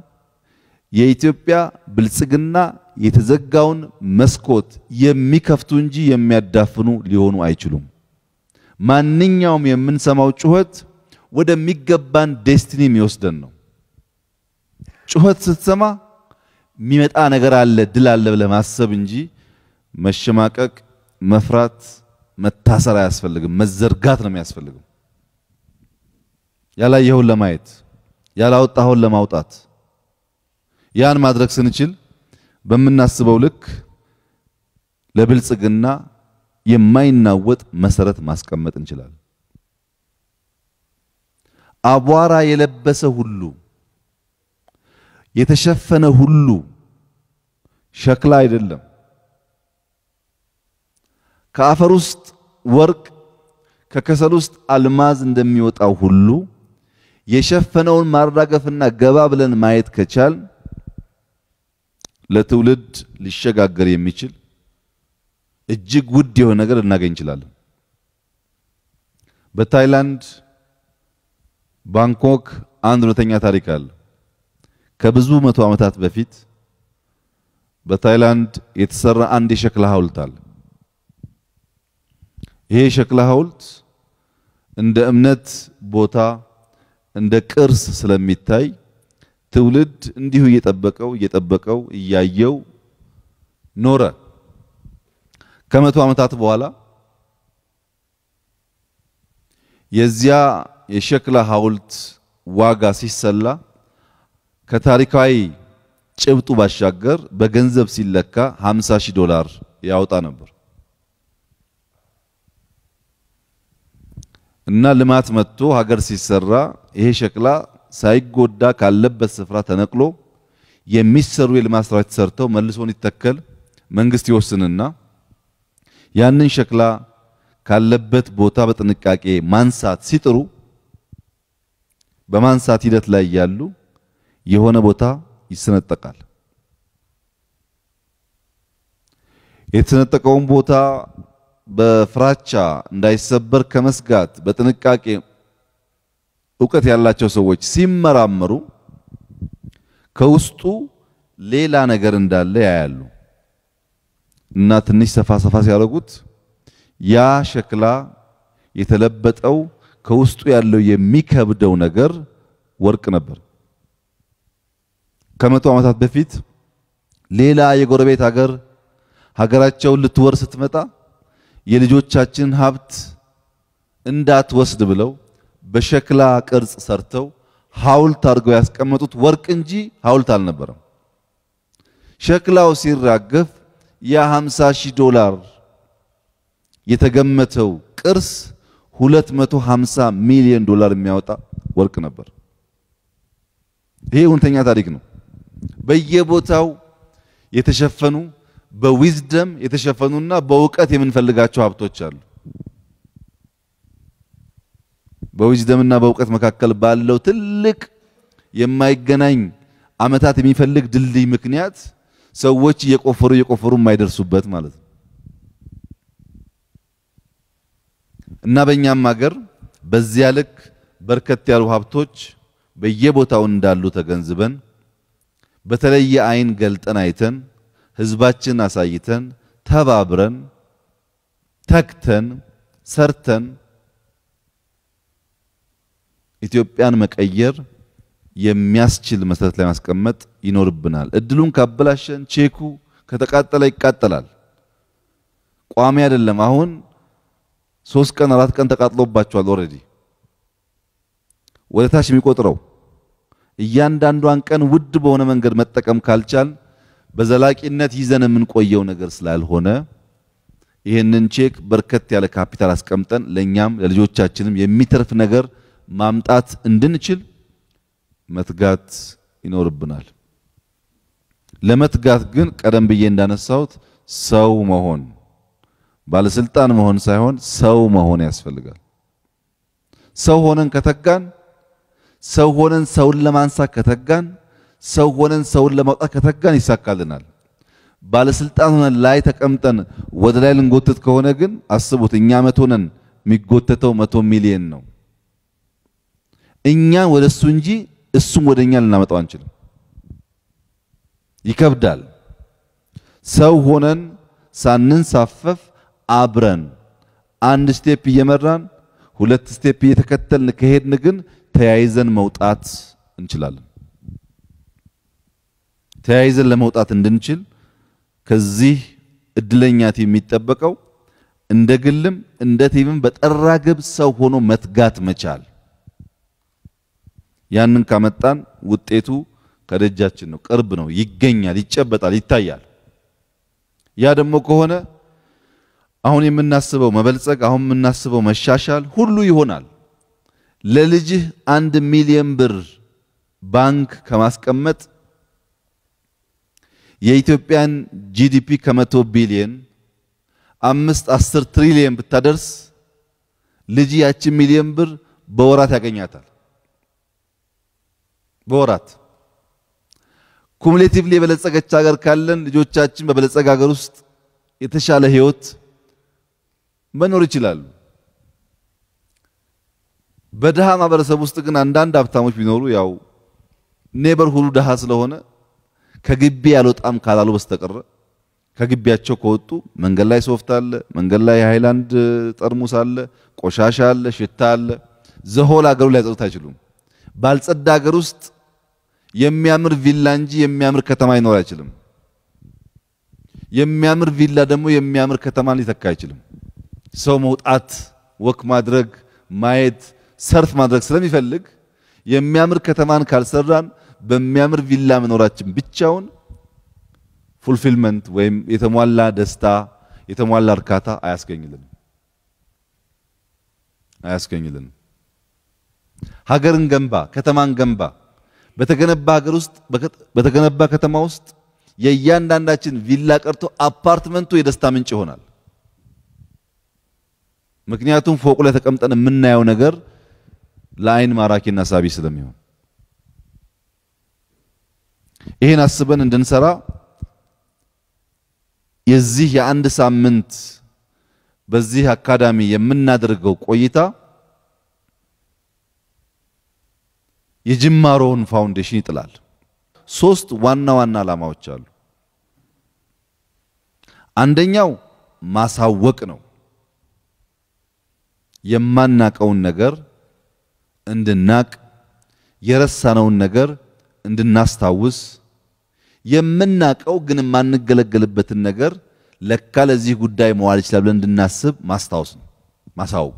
የኢትዮጵያ ብልጽግና የተዘጋውን መስኮት የሚከፍቱ እንጂ የሚያዳፍኑ ሊሆኑ አይችሉም። ማንኛውም የምንሰማው ጩኸት ወደሚገባን ዴስቲኒ የሚወስደን ነው። ጩኸት ስትሰማ የሚመጣ ነገር አለ፣ ድል አለ ብለህ ማሰብ እንጂ መሸማቀቅ፣ መፍራት፣ መታሰር አያስፈልግም። መዘርጋት ነው የሚያስፈልግም። ያላየኸውን ለማየት ያላወጣኸውን ለማውጣት ያን ማድረግ ስንችል በምናስበው ልክ ለብልጽግና የማይናወጥ መሰረት ማስቀመጥ እንችላለን። አቧራ የለበሰ ሁሉ የተሸፈነ ሁሉ ሸክላ አይደለም። ከአፈር ውስጥ ወርቅ ከከሰል ውስጥ አልማዝ እንደሚወጣው ሁሉ የሸፈነውን ማራገፍና ገባ ብለን ማየት ከቻል ለትውልድ ሊሸጋገር የሚችል እጅግ ውድ የሆነ ነገር ልናገኝ እንችላለን። በታይላንድ ባንኮክ አንድ እውነተኛ ታሪክ አለ። ከብዙ መቶ ዓመታት በፊት በታይላንድ የተሰራ አንድ የሸክላ ሐውልት አለ። ይሄ የሸክላ ሐውልት እንደ እምነት ቦታ እንደ ቅርስ ስለሚታይ ትውልድ እንዲሁ እየጠበቀው እየጠበቀው እያየው ኖረ። ከመቶ ዓመታት በኋላ የዚያ የሸክላ ሐውልት ዋጋ ሲሰላ ከታሪካዊ ጭብጡ ባሻገር በገንዘብ ሲለካ 50 ሺህ ዶላር ያወጣ ነበር። እና ልማት መጥቶ ሀገር ሲሰራ ይሄ ሸክላ ሳይጎዳ ካለበት ስፍራ ተነቅሎ የሚሰሩ የልማት ስራዎች ተሰርተው መልሶን ይተከል መንግስት ይወስንና ያንን ሸክላ ካለበት ቦታ በጥንቃቄ ማንሳት ሲጥሩ በማንሳት ሂደት ላይ ያሉ የሆነ ቦታ ይሰነጠቃል። የተሰነጠቀውን ቦታ በፍራቻ እንዳይሰበር ከመስጋት በጥንቃቄ እውቀት ያላቸው ሰዎች ሲመራመሩ ከውስጡ ሌላ ነገር እንዳለ ያያሉ እና ትንሽ ሰፋ ሰፋ ሲያደርጉት ያ ሸክላ የተለበጠው ከውስጡ ያለው የሚከብደው ነገር ወርቅ ነበር። ከመቶ ዓመታት በፊት ሌላ የጎረቤት ሀገር ሀገራቸውን ልትወር ስትመጣ የልጆቻችን ሀብት እንዳትወስድ ብለው በሸክላ ቅርጽ ሰርተው ሐውልት አድርገው ያስቀመጡት ወርቅ እንጂ ሐውልት አልነበረም። ሸክላው ሲራገፍ የ50 ሺህ ዶላር የተገመተው ቅርስ 250 ሚሊዮን ዶላር የሚያወጣ ወርቅ ነበር። ይሄ እውነተኛ ታሪክ ነው። በየቦታው የተሸፈኑ በዊዝደም የተሸፈኑና በእውቀት የምንፈልጋቸው ሀብቶች አሉ። በዊዝደምና በእውቀት መካከል ባለው ትልቅ የማይገናኝ ዓመታት የሚፈልግ ድልድይ ምክንያት ሰዎች እየቆፈሩ እየቆፈሩ የማይደርሱበት ማለት ነው እና በእኛም ሀገር በዚያ ልክ በርከት ያሉ ሀብቶች በየቦታው እንዳሉ ተገንዝበን በተለየ አይን ገልጠን አይተን ህዝባችን አሳይተን ተባብረን ተክተን ሰርተን ኢትዮጵያን መቀየር የሚያስችል መሰረት ላይ ማስቀመጥ ይኖርብናል። እድሉን ካበላሸን ቼኩ ከተቃጠለ ይቃጠላል። ቋሚ አይደለም። አሁን ሶስት ቀን አራት ቀን ተቃጥሎባቸዋል። ኦልሬዲ ወደ ታች የሚቆጥረው እያንዳንዷን ቀን ውድ በሆነ መንገድ መጠቀም ካልቻል በዘላቂነት ይዘን የምንቆየው ነገር ስላልሆነ ይህንን ቼክ በርከት ያለ ካፒታል አስቀምጠን ለእኛም ለልጆቻችንም የሚተርፍ ነገር ማምጣት እንድንችል መትጋት ይኖርብናል። ለመትጋት ግን ቀደም ብዬ እንዳነሳሁት ሰው መሆን ባለስልጣን መሆን ሳይሆን ሰው መሆን ያስፈልጋል። ሰው ሆነን ከተጋን፣ ሰው ሆነን ሰውን ለማንሳት ከተጋን ሰው ሆነን ሰውን ለማውጣት ከተጋን ይሳካልናል። ባለስልጣን ሆነን ላይ ተቀምጠን ወደ ላይ ልንጎትት ከሆነ ግን አስቡት፣ እኛ መቶ ነን፣ የሚጎተተው መቶ ሚሊየን ነው። እኛን ወደ እሱ እንጂ እሱም ወደ እኛ ልናመጣው አንችልም። ይከብዳል። ሰው ሆነን ሳንንሳፈፍ አብረን አንድ ስቴፕ እየመራን ሁለት ስቴፕ እየተከተልን ከሄድን ግን ተያይዘን መውጣት እንችላለን። ተያይዘን ለመውጣት እንድንችል ከዚህ እድለኛ ቲም የሚጠበቀው እንደ ግልም እንደ ቲምም በጠራ ግብ ሰው ሆኖ መትጋት መቻል። ያንን ካመጣን ውጤቱ ከደጃችን ነው፣ ቅርብ ነው፣ ይገኛል፣ ይጨበጣል፣ ይታያል። ያ ደግሞ ከሆነ አሁን የምናስበው መበልጸግ፣ አሁን የምናስበው መሻሻል ሁሉ ይሆናል። ለልጅህ አንድ ሚሊዮን ብር ባንክ ከማስቀመጥ የኢትዮጵያን ጂዲፒ ከመቶ ቢሊየን አምስት አስር ትሪሊየን ብታደርስ ልጅ ያችን ሚሊየን ብር በወራት ያገኛታል። በወራት ኩሙሌቲቭሊ የበለጸገች ሀገር ካለን ልጆቻችን በበለጸገ ሀገር ውስጥ የተሻለ ህይወት መኖር ይችላሉ። በድሃ ማህበረሰብ ውስጥ ግን አንዳንድ ሀብታሞች ቢኖሩ ያው ሁሉ ድሃ ስለሆነ ከግቢ ያልወጣም ካላሉ በስተቀር ከግቢያቸው ከወጡ መንገድ ላይ ሶፍት አለ፣ መንገድ ላይ የሃይላንድ ጠርሙስ አለ፣ ቆሻሻ አለ፣ ሽታ አለ። ዘሆል አገሩ ሊያጸዱት አይችሉም። ባልጸዳ ሀገር ውስጥ የሚያምር ቪላ እንጂ የሚያምር ከተማ ይኖር አይችልም። የሚያምር ቪላ ደግሞ የሚያምር ከተማ ሊተካ አይችልም። ሰው መውጣት፣ ወክ ማድረግ፣ ማየት፣ ሰርፍ ማድረግ ስለሚፈልግ የሚያምር ከተማን ካልሰራን በሚያምር ቪላ መኖራችን ብቻውን ፉልፊልመንት ወይም የተሟላ ደስታ የተሟላ እርካታ አያስገኝልን አያስገኝልን። ሀገርን ገንባ፣ ከተማን ገንባ። በተገነባ ሀገር ውስጥ በተገነባ ከተማ ውስጥ የእያንዳንዳችን ቪላ ቀርቶ አፓርትመንቱ የደስታ ምንጭ ይሆናል። ምክንያቱም ፎቁ ላይ ተቀምጠን የምናየው ነገር ለአይን ማራኪና ሳቢ ስለሚሆን ይህን አስበን እንድንሰራ የዚህ የአንድ ሳምንት በዚህ አካዳሚ የምናደርገው ቆይታ የጅማሮውን ፋውንዴሽን ይጥላል። ሶስት ዋና ዋና ዓላማዎች አሉ። አንደኛው ማሳወቅ ነው። የማናቀውን ነገር እንድናቅ፣ የረሳነውን ነገር እንድናስታውስ የምናቀው ግን የማንገለገልበትን ነገር ለካ ለዚህ ጉዳይ መዋል ይችላል ብለን እንድናስብ ማስታወስ ነው፣ ማሳወቅ።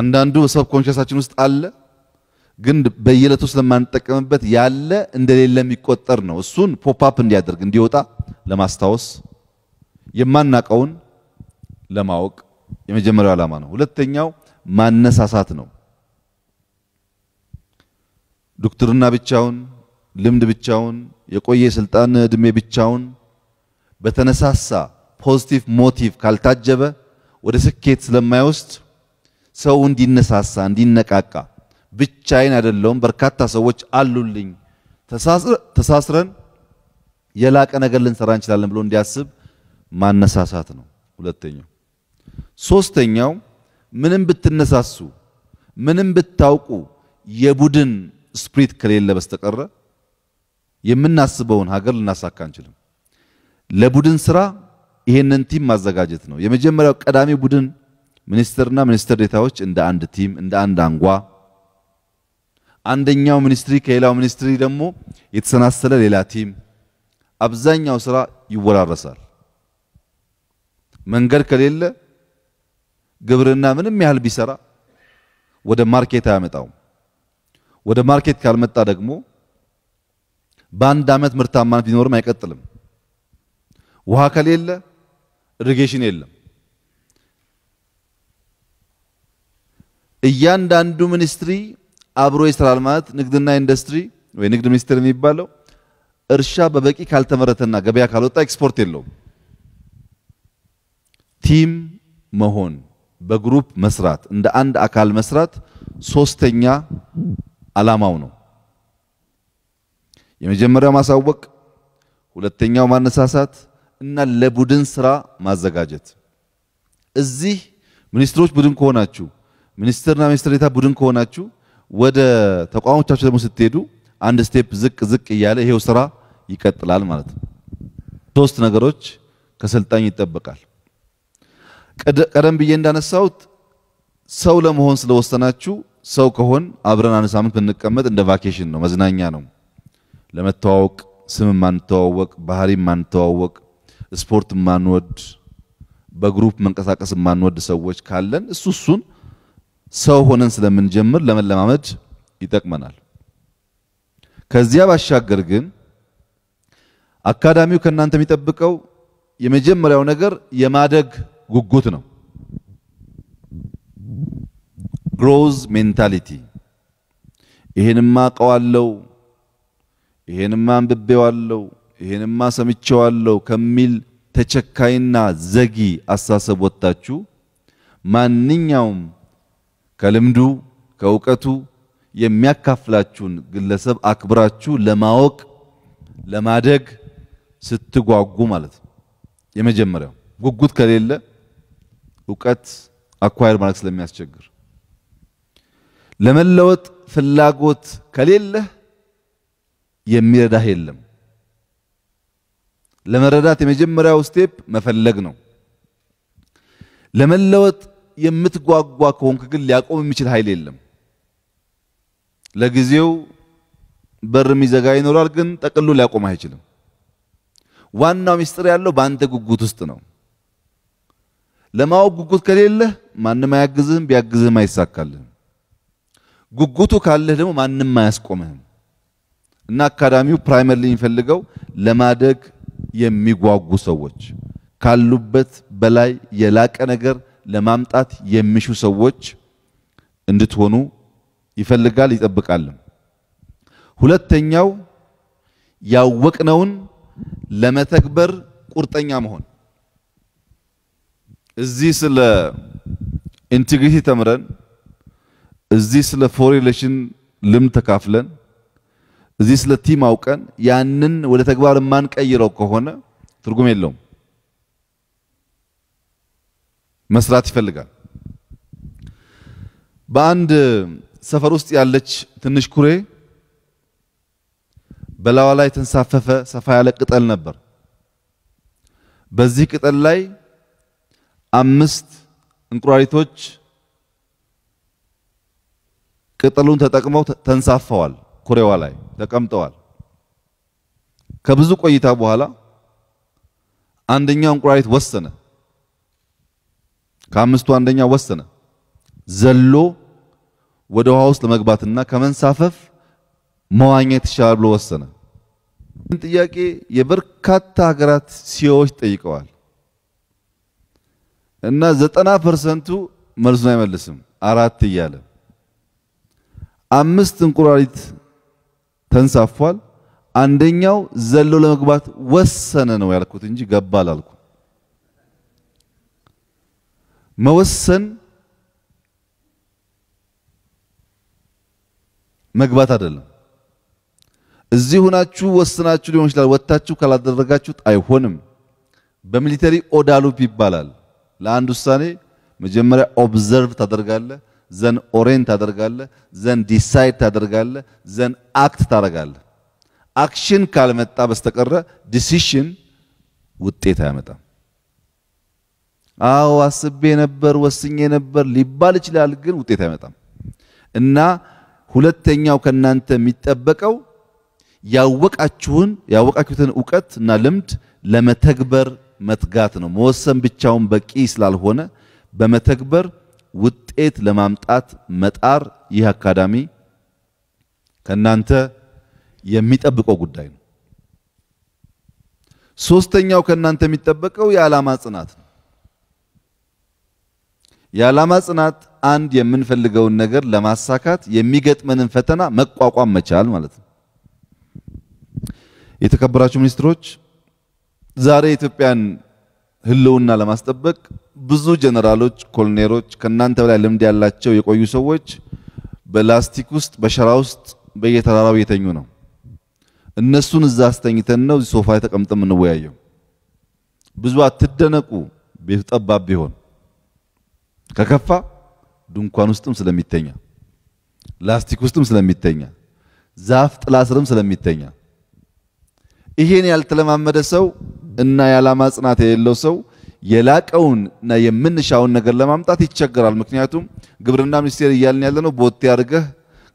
አንዳንዱ በሰብኮንሸሳችን ውስጥ አለ፣ ግን በየዕለቱ ስለማንጠቀምበት ያለ እንደሌለ የሚቆጠር ነው። እሱን ፖፕአፕ እንዲያደርግ እንዲወጣ ለማስታወስ የማናቀውን ለማወቅ የመጀመሪያው ዓላማ ነው። ሁለተኛው ማነሳሳት ነው። ዶክትርና ብቻውን፣ ልምድ ብቻውን፣ የቆየ ስልጣን እድሜ ብቻውን በተነሳሳ ፖዚቲቭ ሞቲቭ ካልታጀበ ወደ ስኬት ስለማይወስድ ሰው እንዲነሳሳ እንዲነቃቃ ብቻዬን አይደለውም፣ በርካታ ሰዎች አሉልኝ፣ ተሳስረን የላቀ ነገር ልንሰራ እንችላለን ብሎ እንዲያስብ ማነሳሳት ነው። ሁለተኛው። ሶስተኛው ምንም ብትነሳሱ ምንም ብታውቁ የቡድን ስፕሪት ከሌለ በስተቀረ የምናስበውን ሀገር ልናሳካ አንችልም። ለቡድን ስራ ይሄንን ቲም ማዘጋጀት ነው የመጀመሪያው ቀዳሚ ቡድን። ሚኒስትርና ሚኒስትር ዴታዎች እንደ አንድ ቲም፣ እንደ አንድ አንጓ፣ አንደኛው ሚኒስትሪ ከሌላው ሚኒስትሪ ደግሞ የተሰናሰለ ሌላ ቲም፣ አብዛኛው ስራ ይወራረሳል። መንገድ ከሌለ ግብርና ምንም ያህል ቢሰራ ወደ ማርኬት አያመጣውም። ወደ ማርኬት ካልመጣ ደግሞ በአንድ ዓመት ምርታማነት ቢኖርም አይቀጥልም። ውሃ ከሌለ ኢሪጌሽን የለም። እያንዳንዱ ሚኒስትሪ አብሮ ይሰራል ማለት ንግድና ኢንዱስትሪ ወይ ንግድ ሚኒስትር የሚባለው እርሻ በበቂ ካልተመረተና ገበያ ካልወጣ ኤክስፖርት የለውም። ቲም መሆን፣ በግሩፕ መስራት፣ እንደ አንድ አካል መስራት ሶስተኛ አላማው ነው። የመጀመሪያው ማሳወቅ፣ ሁለተኛው ማነሳሳት እና ለቡድን ስራ ማዘጋጀት። እዚህ ሚኒስትሮች ቡድን ከሆናችሁ ሚኒስትርና ሚኒስትር ዴኤታ ቡድን ከሆናችሁ ወደ ተቋሞቻችሁ ደግሞ ስትሄዱ አንድ ስቴፕ ዝቅ ዝቅ እያለ ይሄው ስራ ይቀጥላል ማለት ነው። ሶስት ነገሮች ከሰልጣኝ ይጠበቃል። ቀደም ብዬ እንዳነሳሁት ሰው ለመሆን ስለወሰናችሁ ሰው ከሆን አብረን አንድ ሳምንት ብንቀመጥ እንደ ቫኬሽን ነው፣ መዝናኛ ነው። ለመተዋወቅ ስም ማንተዋወቅ፣ ባህሪ ማንተዋወቅ፣ ስፖርት ማንወድ፣ በግሩፕ መንቀሳቀስ ማንወድ ሰዎች ካለን እሱ እሱን ሰው ሆነን ስለምንጀምር ለመለማመድ ይጠቅመናል። ከዚያ ባሻገር ግን አካዳሚው ከእናንተ የሚጠብቀው የመጀመሪያው ነገር የማደግ ጉጉት ነው። ግሮዝ ሜንታሊቲ ይሄንማ አውቀዋለሁ፣ ይሄንማ አንብቤዋለሁ፣ ይሄንማ ሰምቼዋለሁ ከሚል ተቸካይና ዘጊ አሳሰብ ወጥታችሁ ማንኛውም ከልምዱ ከእውቀቱ የሚያካፍላችሁን ግለሰብ አክብራችሁ ለማወቅ ለማደግ ስትጓጉ ማለት ነው። የመጀመሪያው ጉጉት ከሌለ እውቀት አኳየር ማድረግ ስለሚያስቸግር ለመለወጥ ፍላጎት ከሌለህ የሚረዳህ የለም። ለመረዳት የመጀመሪያው ስቴፕ መፈለግ ነው። ለመለወጥ የምትጓጓ ከሆንክ ግን ሊያቆም የሚችል ኃይል የለም። ለጊዜው በር የሚዘጋ ይኖራል፣ ግን ጠቅሎ ሊያቆም አይችልም። ዋናው ሚስጥር ያለው በአንተ ጉጉት ውስጥ ነው። ለማወቅ ጉጉት ከሌለህ ማንም አያግዝህም፣ ቢያግዝህም አይሳካልህም። ጉጉቱ ካለህ ደግሞ ማንም አያስቆምህም። እና አካዳሚው ፕራይመሪ የሚፈልገው ለማደግ የሚጓጉ ሰዎች ካሉበት በላይ የላቀ ነገር ለማምጣት የሚሹ ሰዎች እንድትሆኑ ይፈልጋል ይጠብቃልም። ሁለተኛው ያወቅነውን ለመተግበር ቁርጠኛ መሆን እዚህ ስለ ኢንቴግሪቲ ተምረን እዚህ ስለ ፎሬሌሽን ልምድ ተካፍለን እዚህ ስለ ቲም አውቀን ያንን ወደ ተግባር የማንቀይረው ከሆነ ትርጉም የለውም። መስራት ይፈልጋል። በአንድ ሰፈር ውስጥ ያለች ትንሽ ኩሬ በላዋ ላይ የተንሳፈፈ ሰፋ ያለ ቅጠል ነበር። በዚህ ቅጠል ላይ አምስት እንቁራሪቶች ቅጠሉን ተጠቅመው ተንሳፈዋል፣ ኩሬዋ ላይ ተቀምጠዋል። ከብዙ ቆይታ በኋላ አንደኛው እንቁራሪት ወሰነ፣ ከአምስቱ አንደኛ ወሰነ ዘሎ ወደ ውሃ ውስጥ ለመግባትና ከመንሳፈፍ መዋኘት ይሻላል ብሎ ወሰነ። ጥያቄ የበርካታ ሀገራት ሲዎች ጠይቀዋል። እና ዘጠና ፐርሰንቱ መልሱን አይመልስም። አራት እያለ አምስት እንቁራሪት ተንሳፏል። አንደኛው ዘሎ ለመግባት ወሰነ ነው ያልኩት እንጂ ገባ አላልኩ። መወሰን መግባት አይደለም። እዚህ ሆናችሁ ወስናችሁ ሊሆን ይችላል። ወጥታችሁ ካላደረጋችሁት አይሆንም። በሚሊተሪ ኦዳሉፕ ይባላል። ለአንድ ውሳኔ መጀመሪያ ኦብዘርቭ ታደርጋለ፣ ዘን ኦሬንት ታደርጋለ፣ ዘን ዲሳይድ ታደርጋለ፣ ዘን አክት ታደርጋለ። አክሽን ካልመጣ በስተቀረ ዲሲሽን ውጤት አያመጣም። አዎ አስቤ ነበር ወስኜ ነበር ሊባል ይችላል፣ ግን ውጤት አይመጣም። እና ሁለተኛው ከናንተ የሚጠበቀው ያወቃችሁን ያወቃችሁትን እውቀት እና ልምድ ለመተግበር መትጋት ነው። መወሰን ብቻውን በቂ ስላልሆነ በመተግበር ውጤት ለማምጣት መጣር ይህ አካዳሚ ከናንተ የሚጠብቀው ጉዳይ ነው። ሶስተኛው ከናንተ የሚጠበቀው የዓላማ ጽናት ነው። የዓላማ ጽናት አንድ የምንፈልገውን ነገር ለማሳካት የሚገጥመንን ፈተና መቋቋም መቻል ማለት ነው። የተከበራችሁ ሚኒስትሮች ዛሬ ኢትዮጵያን ህልውና ለማስጠበቅ ብዙ ጀነራሎች፣ ኮሎኔሎች ከእናንተ በላይ ልምድ ያላቸው የቆዩ ሰዎች በላስቲክ ውስጥ በሸራ ውስጥ በየተራራው እየተኙ ነው። እነሱን እዛ አስተኝተን ነው እዚህ ሶፋ ላይ ተቀምጠን የምንወያየው። ብዙ አትደነቁ፣ ቤቱ ጠባብ ቢሆን ከከፋ ድንኳን ውስጥም ስለሚተኛ ላስቲክ ውስጥም ስለሚተኛ ዛፍ ጥላ ስርም ስለሚተኛ ይሄን ያልተለማመደ ሰው እና የዓላማ ጽናት የሌለው ሰው የላቀውን እና የምንሻውን ነገር ለማምጣት ይቸገራል። ምክንያቱም ግብርና ሚኒስቴር እያልን ያለ ነው ቦቴ አድርገህ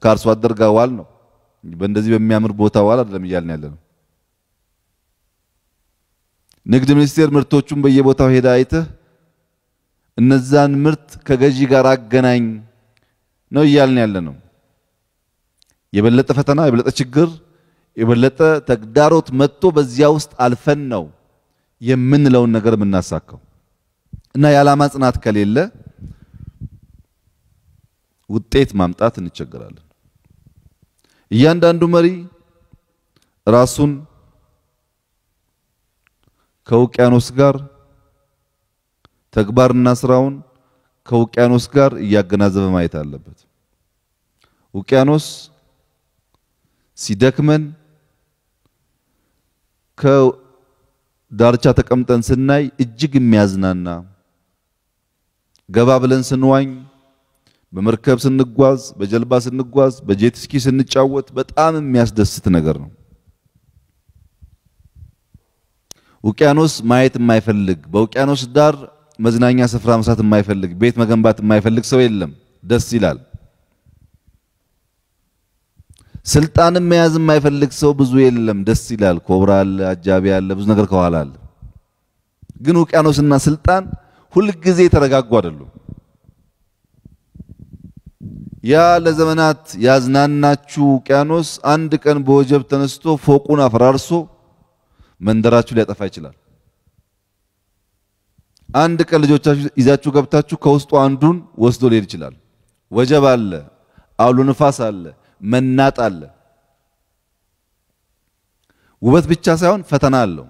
ከአርሶ አደር ጋር ዋል ነው። በእንደዚህ በሚያምር ቦታ ዋል አይደለም እያልን ያለ ነው። ንግድ ሚኒስቴር ምርቶቹን በየቦታው ሄደ አይተህ እነዛን ምርት ከገዢ ጋር አገናኝ ነው እያልን ያለ ነው። የበለጠ ፈተና፣ የበለጠ ችግር፣ የበለጠ ተግዳሮት መጥቶ በዚያ ውስጥ አልፈን ነው የምንለውን ነገር የምናሳካው እና የዓላማ ጽናት ከሌለ ውጤት ማምጣት እንቸገራለን። እያንዳንዱ መሪ ራሱን ከውቅያኖስ ጋር ተግባርና ስራውን ከውቅያኖስ ጋር እያገናዘበ ማየት አለበት። ውቅያኖስ ሲደክመን ዳርቻ ተቀምጠን ስናይ እጅግ የሚያዝናና ገባ ብለን ስንዋኝ፣ በመርከብ ስንጓዝ፣ በጀልባ ስንጓዝ፣ በጄትስኪ ስንጫወት በጣም የሚያስደስት ነገር ነው። ውቅያኖስ ማየት የማይፈልግ በውቅያኖስ ዳር መዝናኛ ስፍራ መስራት የማይፈልግ ቤት መገንባት የማይፈልግ ሰው የለም። ደስ ይላል። ስልጣንም መያዝ የማይፈልግ ሰው ብዙ የለም። ደስ ይላል። ኮብራ አለ፣ አጃቢ አለ፣ ብዙ ነገር ከኋላ አለ። ግን ውቅያኖስና ስልጣን ሁልጊዜ የተረጋጉ አይደሉም። ያ ለዘመናት ያዝናናችሁ ውቅያኖስ አንድ ቀን በወጀብ ተነስቶ ፎቁን አፈራርሶ መንደራችሁ ሊያጠፋ ይችላል። አንድ ቀን ልጆቻችሁ ይዛችሁ ገብታችሁ ከውስጡ አንዱን ወስዶ ሊሄድ ይችላል። ወጀብ አለ፣ አውሎ ንፋስ አለ መናጥ አለ። ውበት ብቻ ሳይሆን ፈተና አለው።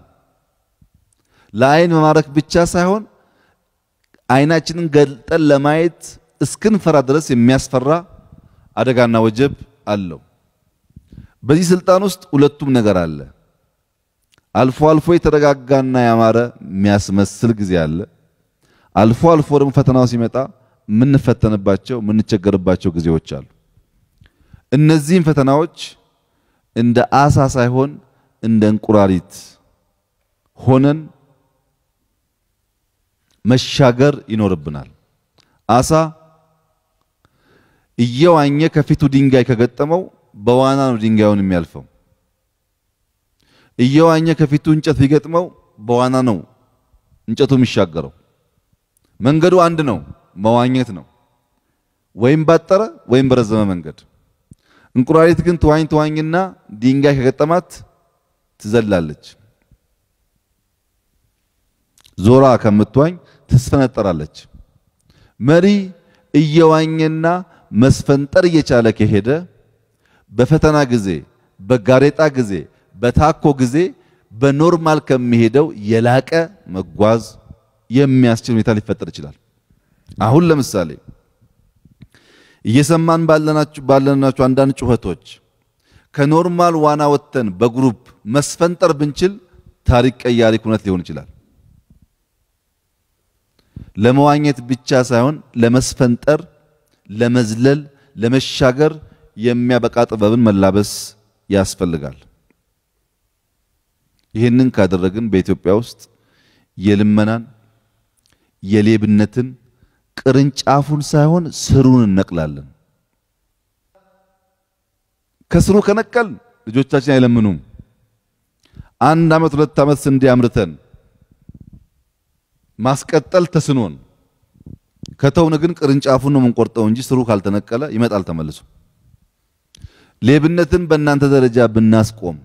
ለአይን መማረክ ብቻ ሳይሆን አይናችንን ገልጠን ለማየት እስክንፈራ ድረስ የሚያስፈራ አደጋና ወጀብ አለው። በዚህ ስልጣን ውስጥ ሁለቱም ነገር አለ። አልፎ አልፎ የተረጋጋና ያማረ የሚያስመስል ጊዜ አለ። አልፎ አልፎ ደግሞ ፈተናው ሲመጣ የምንፈተንባቸው የምንቸገርባቸው ጊዜዎች አሉ። እነዚህም ፈተናዎች እንደ አሳ ሳይሆን እንደ እንቁራሪት ሆነን መሻገር ይኖርብናል። አሳ እየዋኘ ከፊቱ ድንጋይ ከገጠመው በዋና ነው ድንጋዩን የሚያልፈው። እየዋኘ ከፊቱ እንጨት ቢገጥመው በዋና ነው እንጨቱ የሚሻገረው። መንገዱ አንድ ነው፣ መዋኘት ነው። ወይም ባጠረ ወይም በረዘመ መንገድ እንቁራሪት ግን ትዋኝ ትዋኝና ድንጋይ ከገጠማት ትዘላለች። ዞራ ከምትዋኝ ትስፈነጠራለች። መሪ እየዋኘና መስፈንጠር እየቻለ ከሄደ በፈተና ጊዜ፣ በጋሬጣ ጊዜ፣ በታኮ ጊዜ በኖርማል ከሚሄደው የላቀ መጓዝ የሚያስችል ሁኔታ ሊፈጠር ይችላል። አሁን ለምሳሌ እየሰማን ባለናቸው አንዳንድ ጩኸቶች ከኖርማል ዋና ወጥተን በግሩፕ መስፈንጠር ብንችል ታሪክ ቀያሪ ኩነት ሊሆን ይችላል። ለመዋኘት ብቻ ሳይሆን ለመስፈንጠር፣ ለመዝለል፣ ለመሻገር የሚያበቃ ጥበብን መላበስ ያስፈልጋል። ይህንን ካደረግን በኢትዮጵያ ውስጥ የልመናን የሌብነትን ቅርንጫፉን ሳይሆን ስሩን እነቅላለን። ከስሩ ከነቀል ልጆቻችን አይለምኑም። አንድ ዓመት ሁለት ዓመት ስንዴ አምርተን ማስቀጠል ተስኖን ከተውን ግን ቅርንጫፉን ነው የምንቆርጠው እንጂ ስሩ ካልተነቀለ ይመጣል ተመልሶ። ሌብነትን በእናንተ ደረጃ ብናስቆም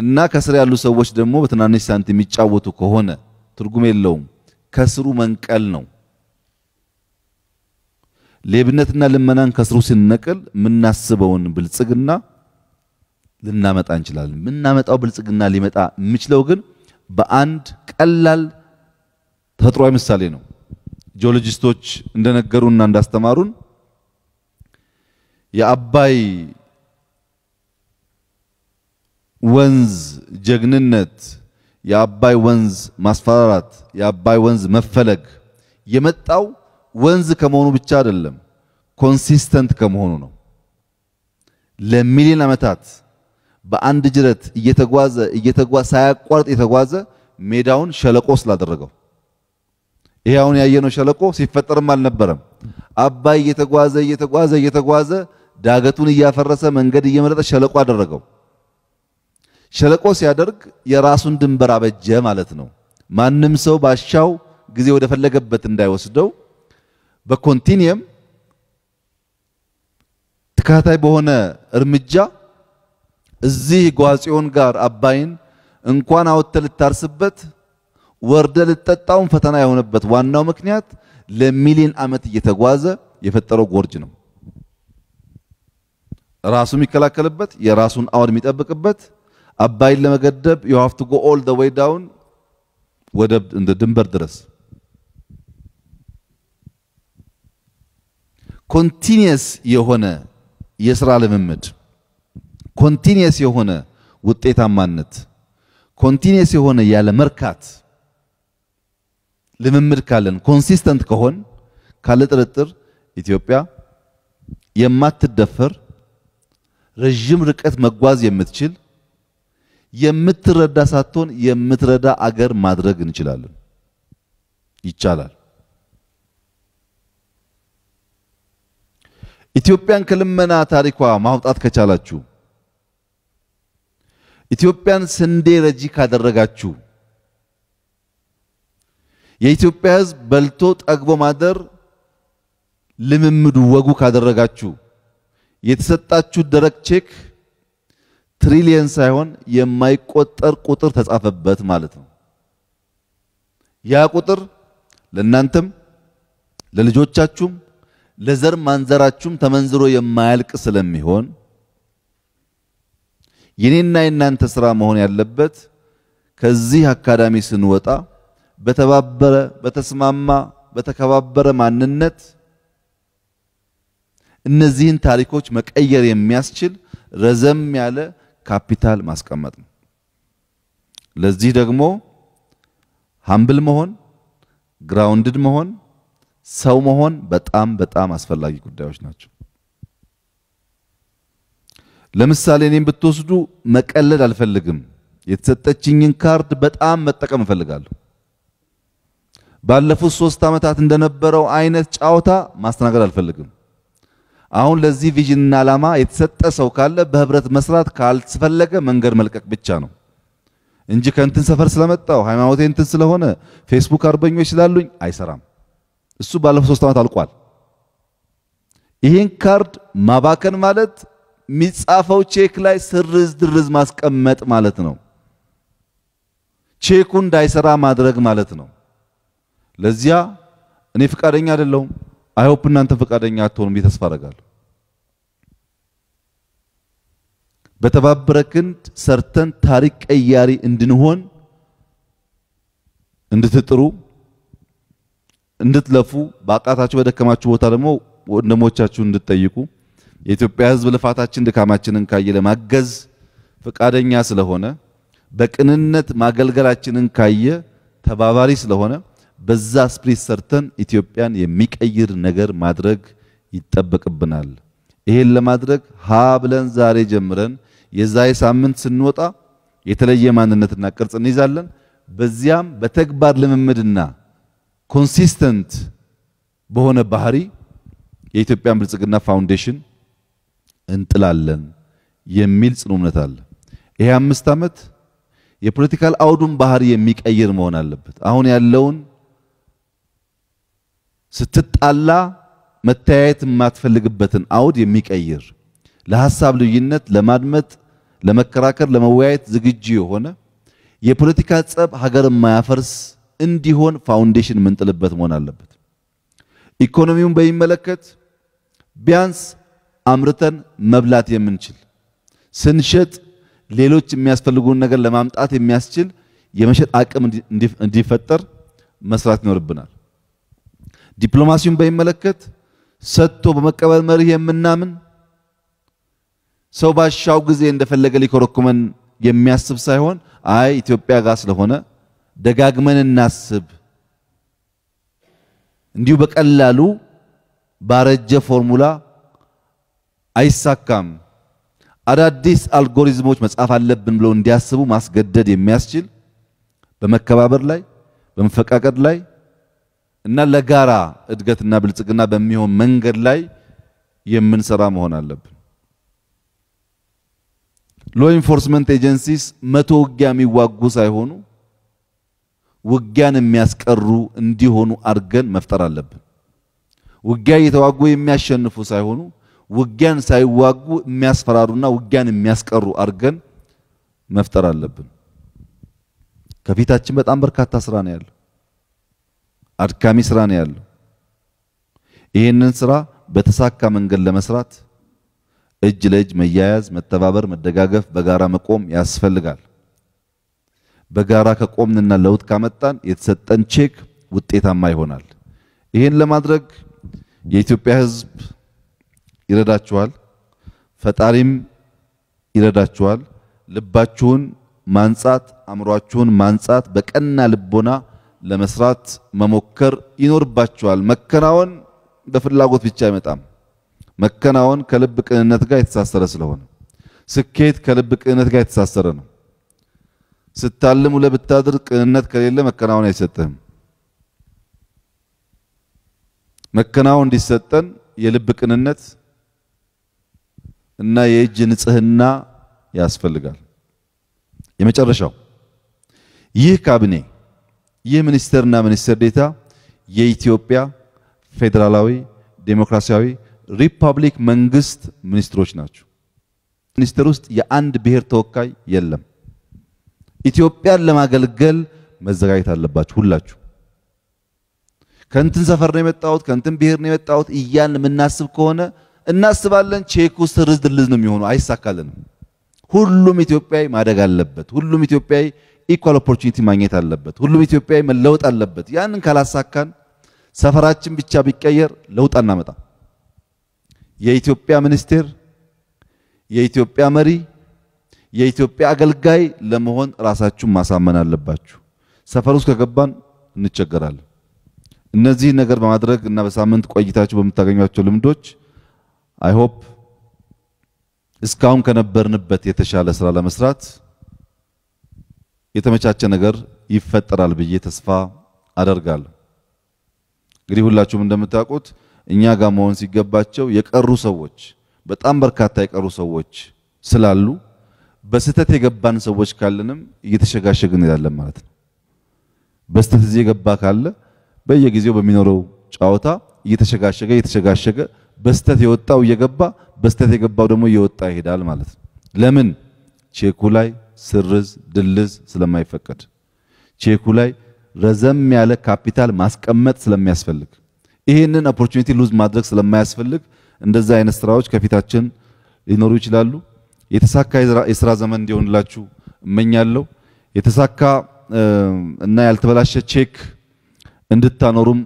እና ከስር ያሉ ሰዎች ደግሞ በትናንሽ ሳንቲም የሚጫወቱ ከሆነ ትርጉም የለውም። ከስሩ መንቀል ነው። ሌብነትና ልመናን ከስሩ ሲነቀል የምናስበውን ብልጽግና ልናመጣ እንችላለን። የምናመጣው ብልጽግና ሊመጣ የሚችለው ግን በአንድ ቀላል ተፈጥሯዊ ምሳሌ ነው። ጂኦሎጂስቶች እንደነገሩና እንዳስተማሩን የአባይ ወንዝ ጀግንነት የአባይ ወንዝ ማስፈራራት፣ የአባይ ወንዝ መፈለግ የመጣው ወንዝ ከመሆኑ ብቻ አይደለም፣ ኮንሲስተንት ከመሆኑ ነው። ለሚሊዮን ዓመታት በአንድ ጅረት እየተጓዘ እየተጓዘ ሳያቋርጥ የተጓዘ ሜዳውን ሸለቆ ስላደረገው ይሄ አሁን ያየነው ሸለቆ ሲፈጠርም አልነበረም። አባይ እየተጓዘ እየተጓዘ እየተጓዘ ዳገቱን እያፈረሰ መንገድ እየመረጠ ሸለቆ አደረገው። ሸለቆ ሲያደርግ የራሱን ድንበር አበጀ ማለት ነው። ማንም ሰው ባሻው ጊዜ ወደ ፈለገበት እንዳይወስደው በኮንቲኒየም ተከታታይ በሆነ እርምጃ እዚህ ጓጽዮን ጋር አባይን እንኳን አወተ ልታርስበት ወርደ ልጠጣውን ፈተና የሆነበት ዋናው ምክንያት ለሚሊዮን ዓመት እየተጓዘ የፈጠረው ጎርጅ ነው። ራሱ የሚከላከልበት የራሱን አወድ የሚጠብቅበት አባይን ለመገደብ ዩ ሃቭ ቱ ጎ ኦል ዘ ዌይ ዳውን ወደ ድንበር ድረስ ኮንቲኒየስ የሆነ የስራ ልምምድ፣ ኮንቲኒየስ የሆነ ውጤታማነት፣ ኮንቲኒየስ የሆነ ያለ መርካት ልምምድ ካለን ኮንሲስተንት ከሆን ካለ ጥርጥር ኢትዮጵያ የማትደፈር ረዥም ርቀት መጓዝ የምትችል የምትረዳ ሳትሆን የምትረዳ አገር ማድረግ እንችላለን። ይቻላል። ኢትዮጵያን ከልመና ታሪኳ ማውጣት ከቻላችሁ፣ ኢትዮጵያን ስንዴ ረጂ ካደረጋችሁ፣ የኢትዮጵያ ሕዝብ በልቶ ጠግቦ ማደር ልምምዱ ወጉ ካደረጋችሁ፣ የተሰጣችሁ ደረቅ ቼክ ትሪሊየን ሳይሆን የማይቆጠር ቁጥር ተጻፈበት ማለት ነው። ያ ቁጥር ለእናንተም ለልጆቻችሁም ለዘር ማንዘራችሁም ተመንዝሮ የማያልቅ ስለሚሆን የኔና የእናንተ ስራ መሆን ያለበት ከዚህ አካዳሚ ስንወጣ በተባበረ፣ በተስማማ፣ በተከባበረ ማንነት እነዚህን ታሪኮች መቀየር የሚያስችል ረዘም ያለ ካፒታል ማስቀመጥ ነው። ለዚህ ደግሞ ሀምብል መሆን፣ ግራውንድድ መሆን፣ ሰው መሆን በጣም በጣም አስፈላጊ ጉዳዮች ናቸው። ለምሳሌ እኔም ብትወስዱ መቀለድ አልፈልግም። የተሰጠችኝን ካርድ በጣም መጠቀም እፈልጋለሁ። ባለፉት ሶስት ዓመታት እንደነበረው አይነት ጫዋታ ማስተናገድ አልፈልግም። አሁን ለዚህ ቪዥንና ዓላማ የተሰጠ ሰው ካለ በህብረት መስራት ካልስፈለገ መንገድ መልቀቅ ብቻ ነው እንጂ ከእንትን ሰፈር ስለመጣው ሃይማኖቴ እንትን ስለሆነ ፌስቡክ አርበኞች ስላሉኝ አይሰራም። እሱ ባለፈው ሶስት ዓመት አልቋል። ይህን ካርድ ማባከን ማለት የሚጻፈው ቼክ ላይ ስርዝ ድርዝ ማስቀመጥ ማለት ነው። ቼኩ እንዳይሰራ ማድረግ ማለት ነው። ለዚያ እኔ ፍቃደኛ አይደለሁም። አይሆፕ እናንተ ፈቃደኛ አትሆኑም ብዬ ተስፋ አደርጋለሁ። በተባበረ ክንድ ሰርተን ታሪክ ቀያሪ እንድንሆን እንድትጥሩ እንድትለፉ በአቃታችሁ በደከማችሁ ቦታ ደግሞ ወንድሞቻችሁ እንድትጠይቁ የኢትዮጵያ ሕዝብ ልፋታችን ድካማችንን ካየ ለማገዝ ፈቃደኛ ስለሆነ በቅንነት ማገልገላችንን ካየ ተባባሪ ስለሆነ በዛ ስፕሪት ሰርተን ኢትዮጵያን የሚቀይር ነገር ማድረግ ይጠበቅብናል። ይሄን ለማድረግ ሀ ብለን ዛሬ ጀምረን የዛይ ሳምንት ስንወጣ የተለየ ማንነትና ቅርጽ እንይዛለን። በዚያም በተግባር ልምምድና ኮንሲስተንት በሆነ ባህሪ የኢትዮጵያን ብልጽግና ፋውንዴሽን እንጥላለን የሚል ጽኑ እምነት አለ። ይሄ አምስት ዓመት የፖለቲካል አውዱን ባህሪ የሚቀይር መሆን አለበት። አሁን ያለውን ስትጣላ መተያየት የማትፈልግበትን አውድ የሚቀይር ለሀሳብ ልዩነት ለማድመጥ፣ ለመከራከር፣ ለመወያየት ዝግጁ የሆነ የፖለቲካ ጸብ ሀገር የማያፈርስ እንዲሆን ፋውንዴሽን የምንጥልበት መሆን አለበት። ኢኮኖሚውን በሚመለከት ቢያንስ አምርተን መብላት የምንችል ስንሸጥ ሌሎች የሚያስፈልጉን ነገር ለማምጣት የሚያስችል የመሸጥ አቅም እንዲፈጠር መስራት ይኖርብናል። ዲፕሎማሲውን በሚመለከት ሰጥቶ በመቀበል መርህ የምናምን ሰው ባሻው ጊዜ እንደፈለገ ሊኮረኩመን የሚያስብ ሳይሆን አይ ኢትዮጵያ ጋር ስለሆነ ደጋግመን እናስብ፣ እንዲሁ በቀላሉ ባረጀ ፎርሙላ አይሳካም፣ አዳዲስ አልጎሪዝሞች መጻፍ አለብን ብለው እንዲያስቡ ማስገደድ የሚያስችል በመከባበር ላይ በመፈቃቀድ ላይ እና ለጋራ እድገትና ብልጽግና በሚሆን መንገድ ላይ የምንሰራ መሆን አለብን። ሎ ኢንፎርስመንት ኤጀንሲስ መቶ ውጊያ የሚዋጉ ሳይሆኑ ውጊያን የሚያስቀሩ እንዲሆኑ አድርገን መፍጠር አለብን። ውጊያ እየተዋጉ የሚያሸንፉ ሳይሆኑ ውጊያን ሳይዋጉ የሚያስፈራሩና ውጊያን የሚያስቀሩ አድርገን መፍጠር አለብን። ከፊታችን በጣም በርካታ ስራ ነው ያለው። አድካሚ ስራ ነው ያለው። ይህንን ስራ በተሳካ መንገድ ለመስራት እጅ ለእጅ መያያዝ፣ መተባበር፣ መደጋገፍ፣ በጋራ መቆም ያስፈልጋል። በጋራ ከቆምንና ለውጥ ካመጣን የተሰጠን ቼክ ውጤታማ ይሆናል። ይህን ለማድረግ የኢትዮጵያ ሕዝብ ይረዳችኋል፣ ፈጣሪም ይረዳችኋል። ልባችሁን ማንጻት፣ አእምሯችሁን ማንጻት፣ በቀና ልቦና ለመስራት መሞከር ይኖርባቸዋል። መከናወን በፍላጎት ብቻ አይመጣም። መከናወን ከልብ ቅንነት ጋር የተሳሰረ ስለሆነ ስኬት ከልብ ቅንነት ጋር የተሳሰረ ነው። ስታልም ውለህ ብታድር ቅንነት ከሌለ መከናወን አይሰጥህም። መከናወን እንዲሰጠን የልብ ቅንነት እና የእጅ ንጽህና ያስፈልጋል። የመጨረሻው ይህ ካቢኔ ይህ ሚኒስትርና ሚኒስትር ዴታ የኢትዮጵያ ፌዴራላዊ ዴሞክራሲያዊ ሪፐብሊክ መንግስት ሚኒስትሮች ናቸው። ሚኒስትር ውስጥ የአንድ ብሔር ተወካይ የለም። ኢትዮጵያን ለማገልገል መዘጋጀት አለባችሁ ሁላችሁ። ከእንትን ሰፈር ነው የመጣሁት ከእንትን ብሔር ነው የመጣሁት እያልን የምናስብ ከሆነ እናስባለን፣ ቼክ ውስጥ ርዝ ድልዝ ነው የሚሆኑ፣ አይሳካልንም። ሁሉም ኢትዮጵያዊ ማደግ አለበት። ሁሉም ኢትዮጵያዊ ኢኳል ኦፖርቹኒቲ ማግኘት አለበት። ሁሉም ኢትዮጵያዊ መለወጥ አለበት። ያንን ካላሳካን ሰፈራችን ብቻ ቢቀየር ለውጥ አናመጣም። የኢትዮጵያ ሚኒስቴር፣ የኢትዮጵያ መሪ፣ የኢትዮጵያ አገልጋይ ለመሆን ራሳችሁን ማሳመን አለባችሁ። ሰፈር ውስጥ ከገባን እንቸገራለን። እነዚህ ነገር በማድረግ እና በሳምንት ቆይታችሁ በምታገኟቸው ልምዶች አይሆፕ እስካሁን ከነበርንበት የተሻለ ስራ ለመስራት የተመቻቸ ነገር ይፈጠራል ብዬ ተስፋ አደርጋለሁ። እንግዲህ ሁላችሁም እንደምታውቁት እኛ ጋር መሆን ሲገባቸው የቀሩ ሰዎች በጣም በርካታ የቀሩ ሰዎች ስላሉ በስህተት የገባን ሰዎች ካለንም እየተሸጋሸግን እንሄዳለን ማለት ነው። በስህተት እዚህ የገባ ካለ በየጊዜው በሚኖረው ጨዋታ እየተሸጋሸገ እየተሸጋሸገ በስህተት የወጣው እየገባ በስህተት የገባው ደግሞ እየወጣ ይሄዳል ማለት ነው። ለምን ቼኩ ላይ ስርዝ ድልዝ ስለማይፈቀድ ቼኩ ላይ ረዘም ያለ ካፒታል ማስቀመጥ ስለሚያስፈልግ ይህንን ኦፖርቹኒቲ ሉዝ ማድረግ ስለማያስፈልግ እንደዛ አይነት ስራዎች ከፊታችን ሊኖሩ ይችላሉ። የተሳካ የስራ ዘመን እንዲሆንላችሁ እመኛለሁ። የተሳካ እና ያልተበላሸ ቼክ እንድታኖሩም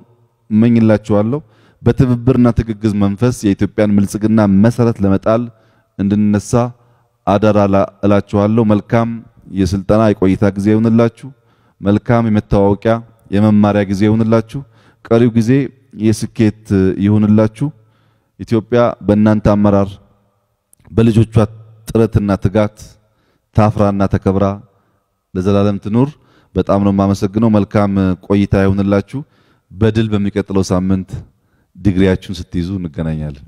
እመኝላችኋለሁ። በትብብርና ትግግዝ መንፈስ የኢትዮጵያን ብልጽግና መሰረት ለመጣል እንድንነሳ አደራ እላችኋለሁ። መልካም የስልጠና የቆይታ ጊዜ ይሁንላችሁ። መልካም የመተዋወቂያ የመማሪያ ጊዜ ይሁንላችሁ። ቀሪው ጊዜ የስኬት ይሁንላችሁ። ኢትዮጵያ በእናንተ አመራር በልጆቿ ጥረትና ትጋት ታፍራና ተከብራ ለዘላለም ትኑር። በጣም ነው የማመሰግነው። መልካም ቆይታ ይሁንላችሁ። በድል በሚቀጥለው ሳምንት ዲግሪያችሁን ስትይዙ እንገናኛለን።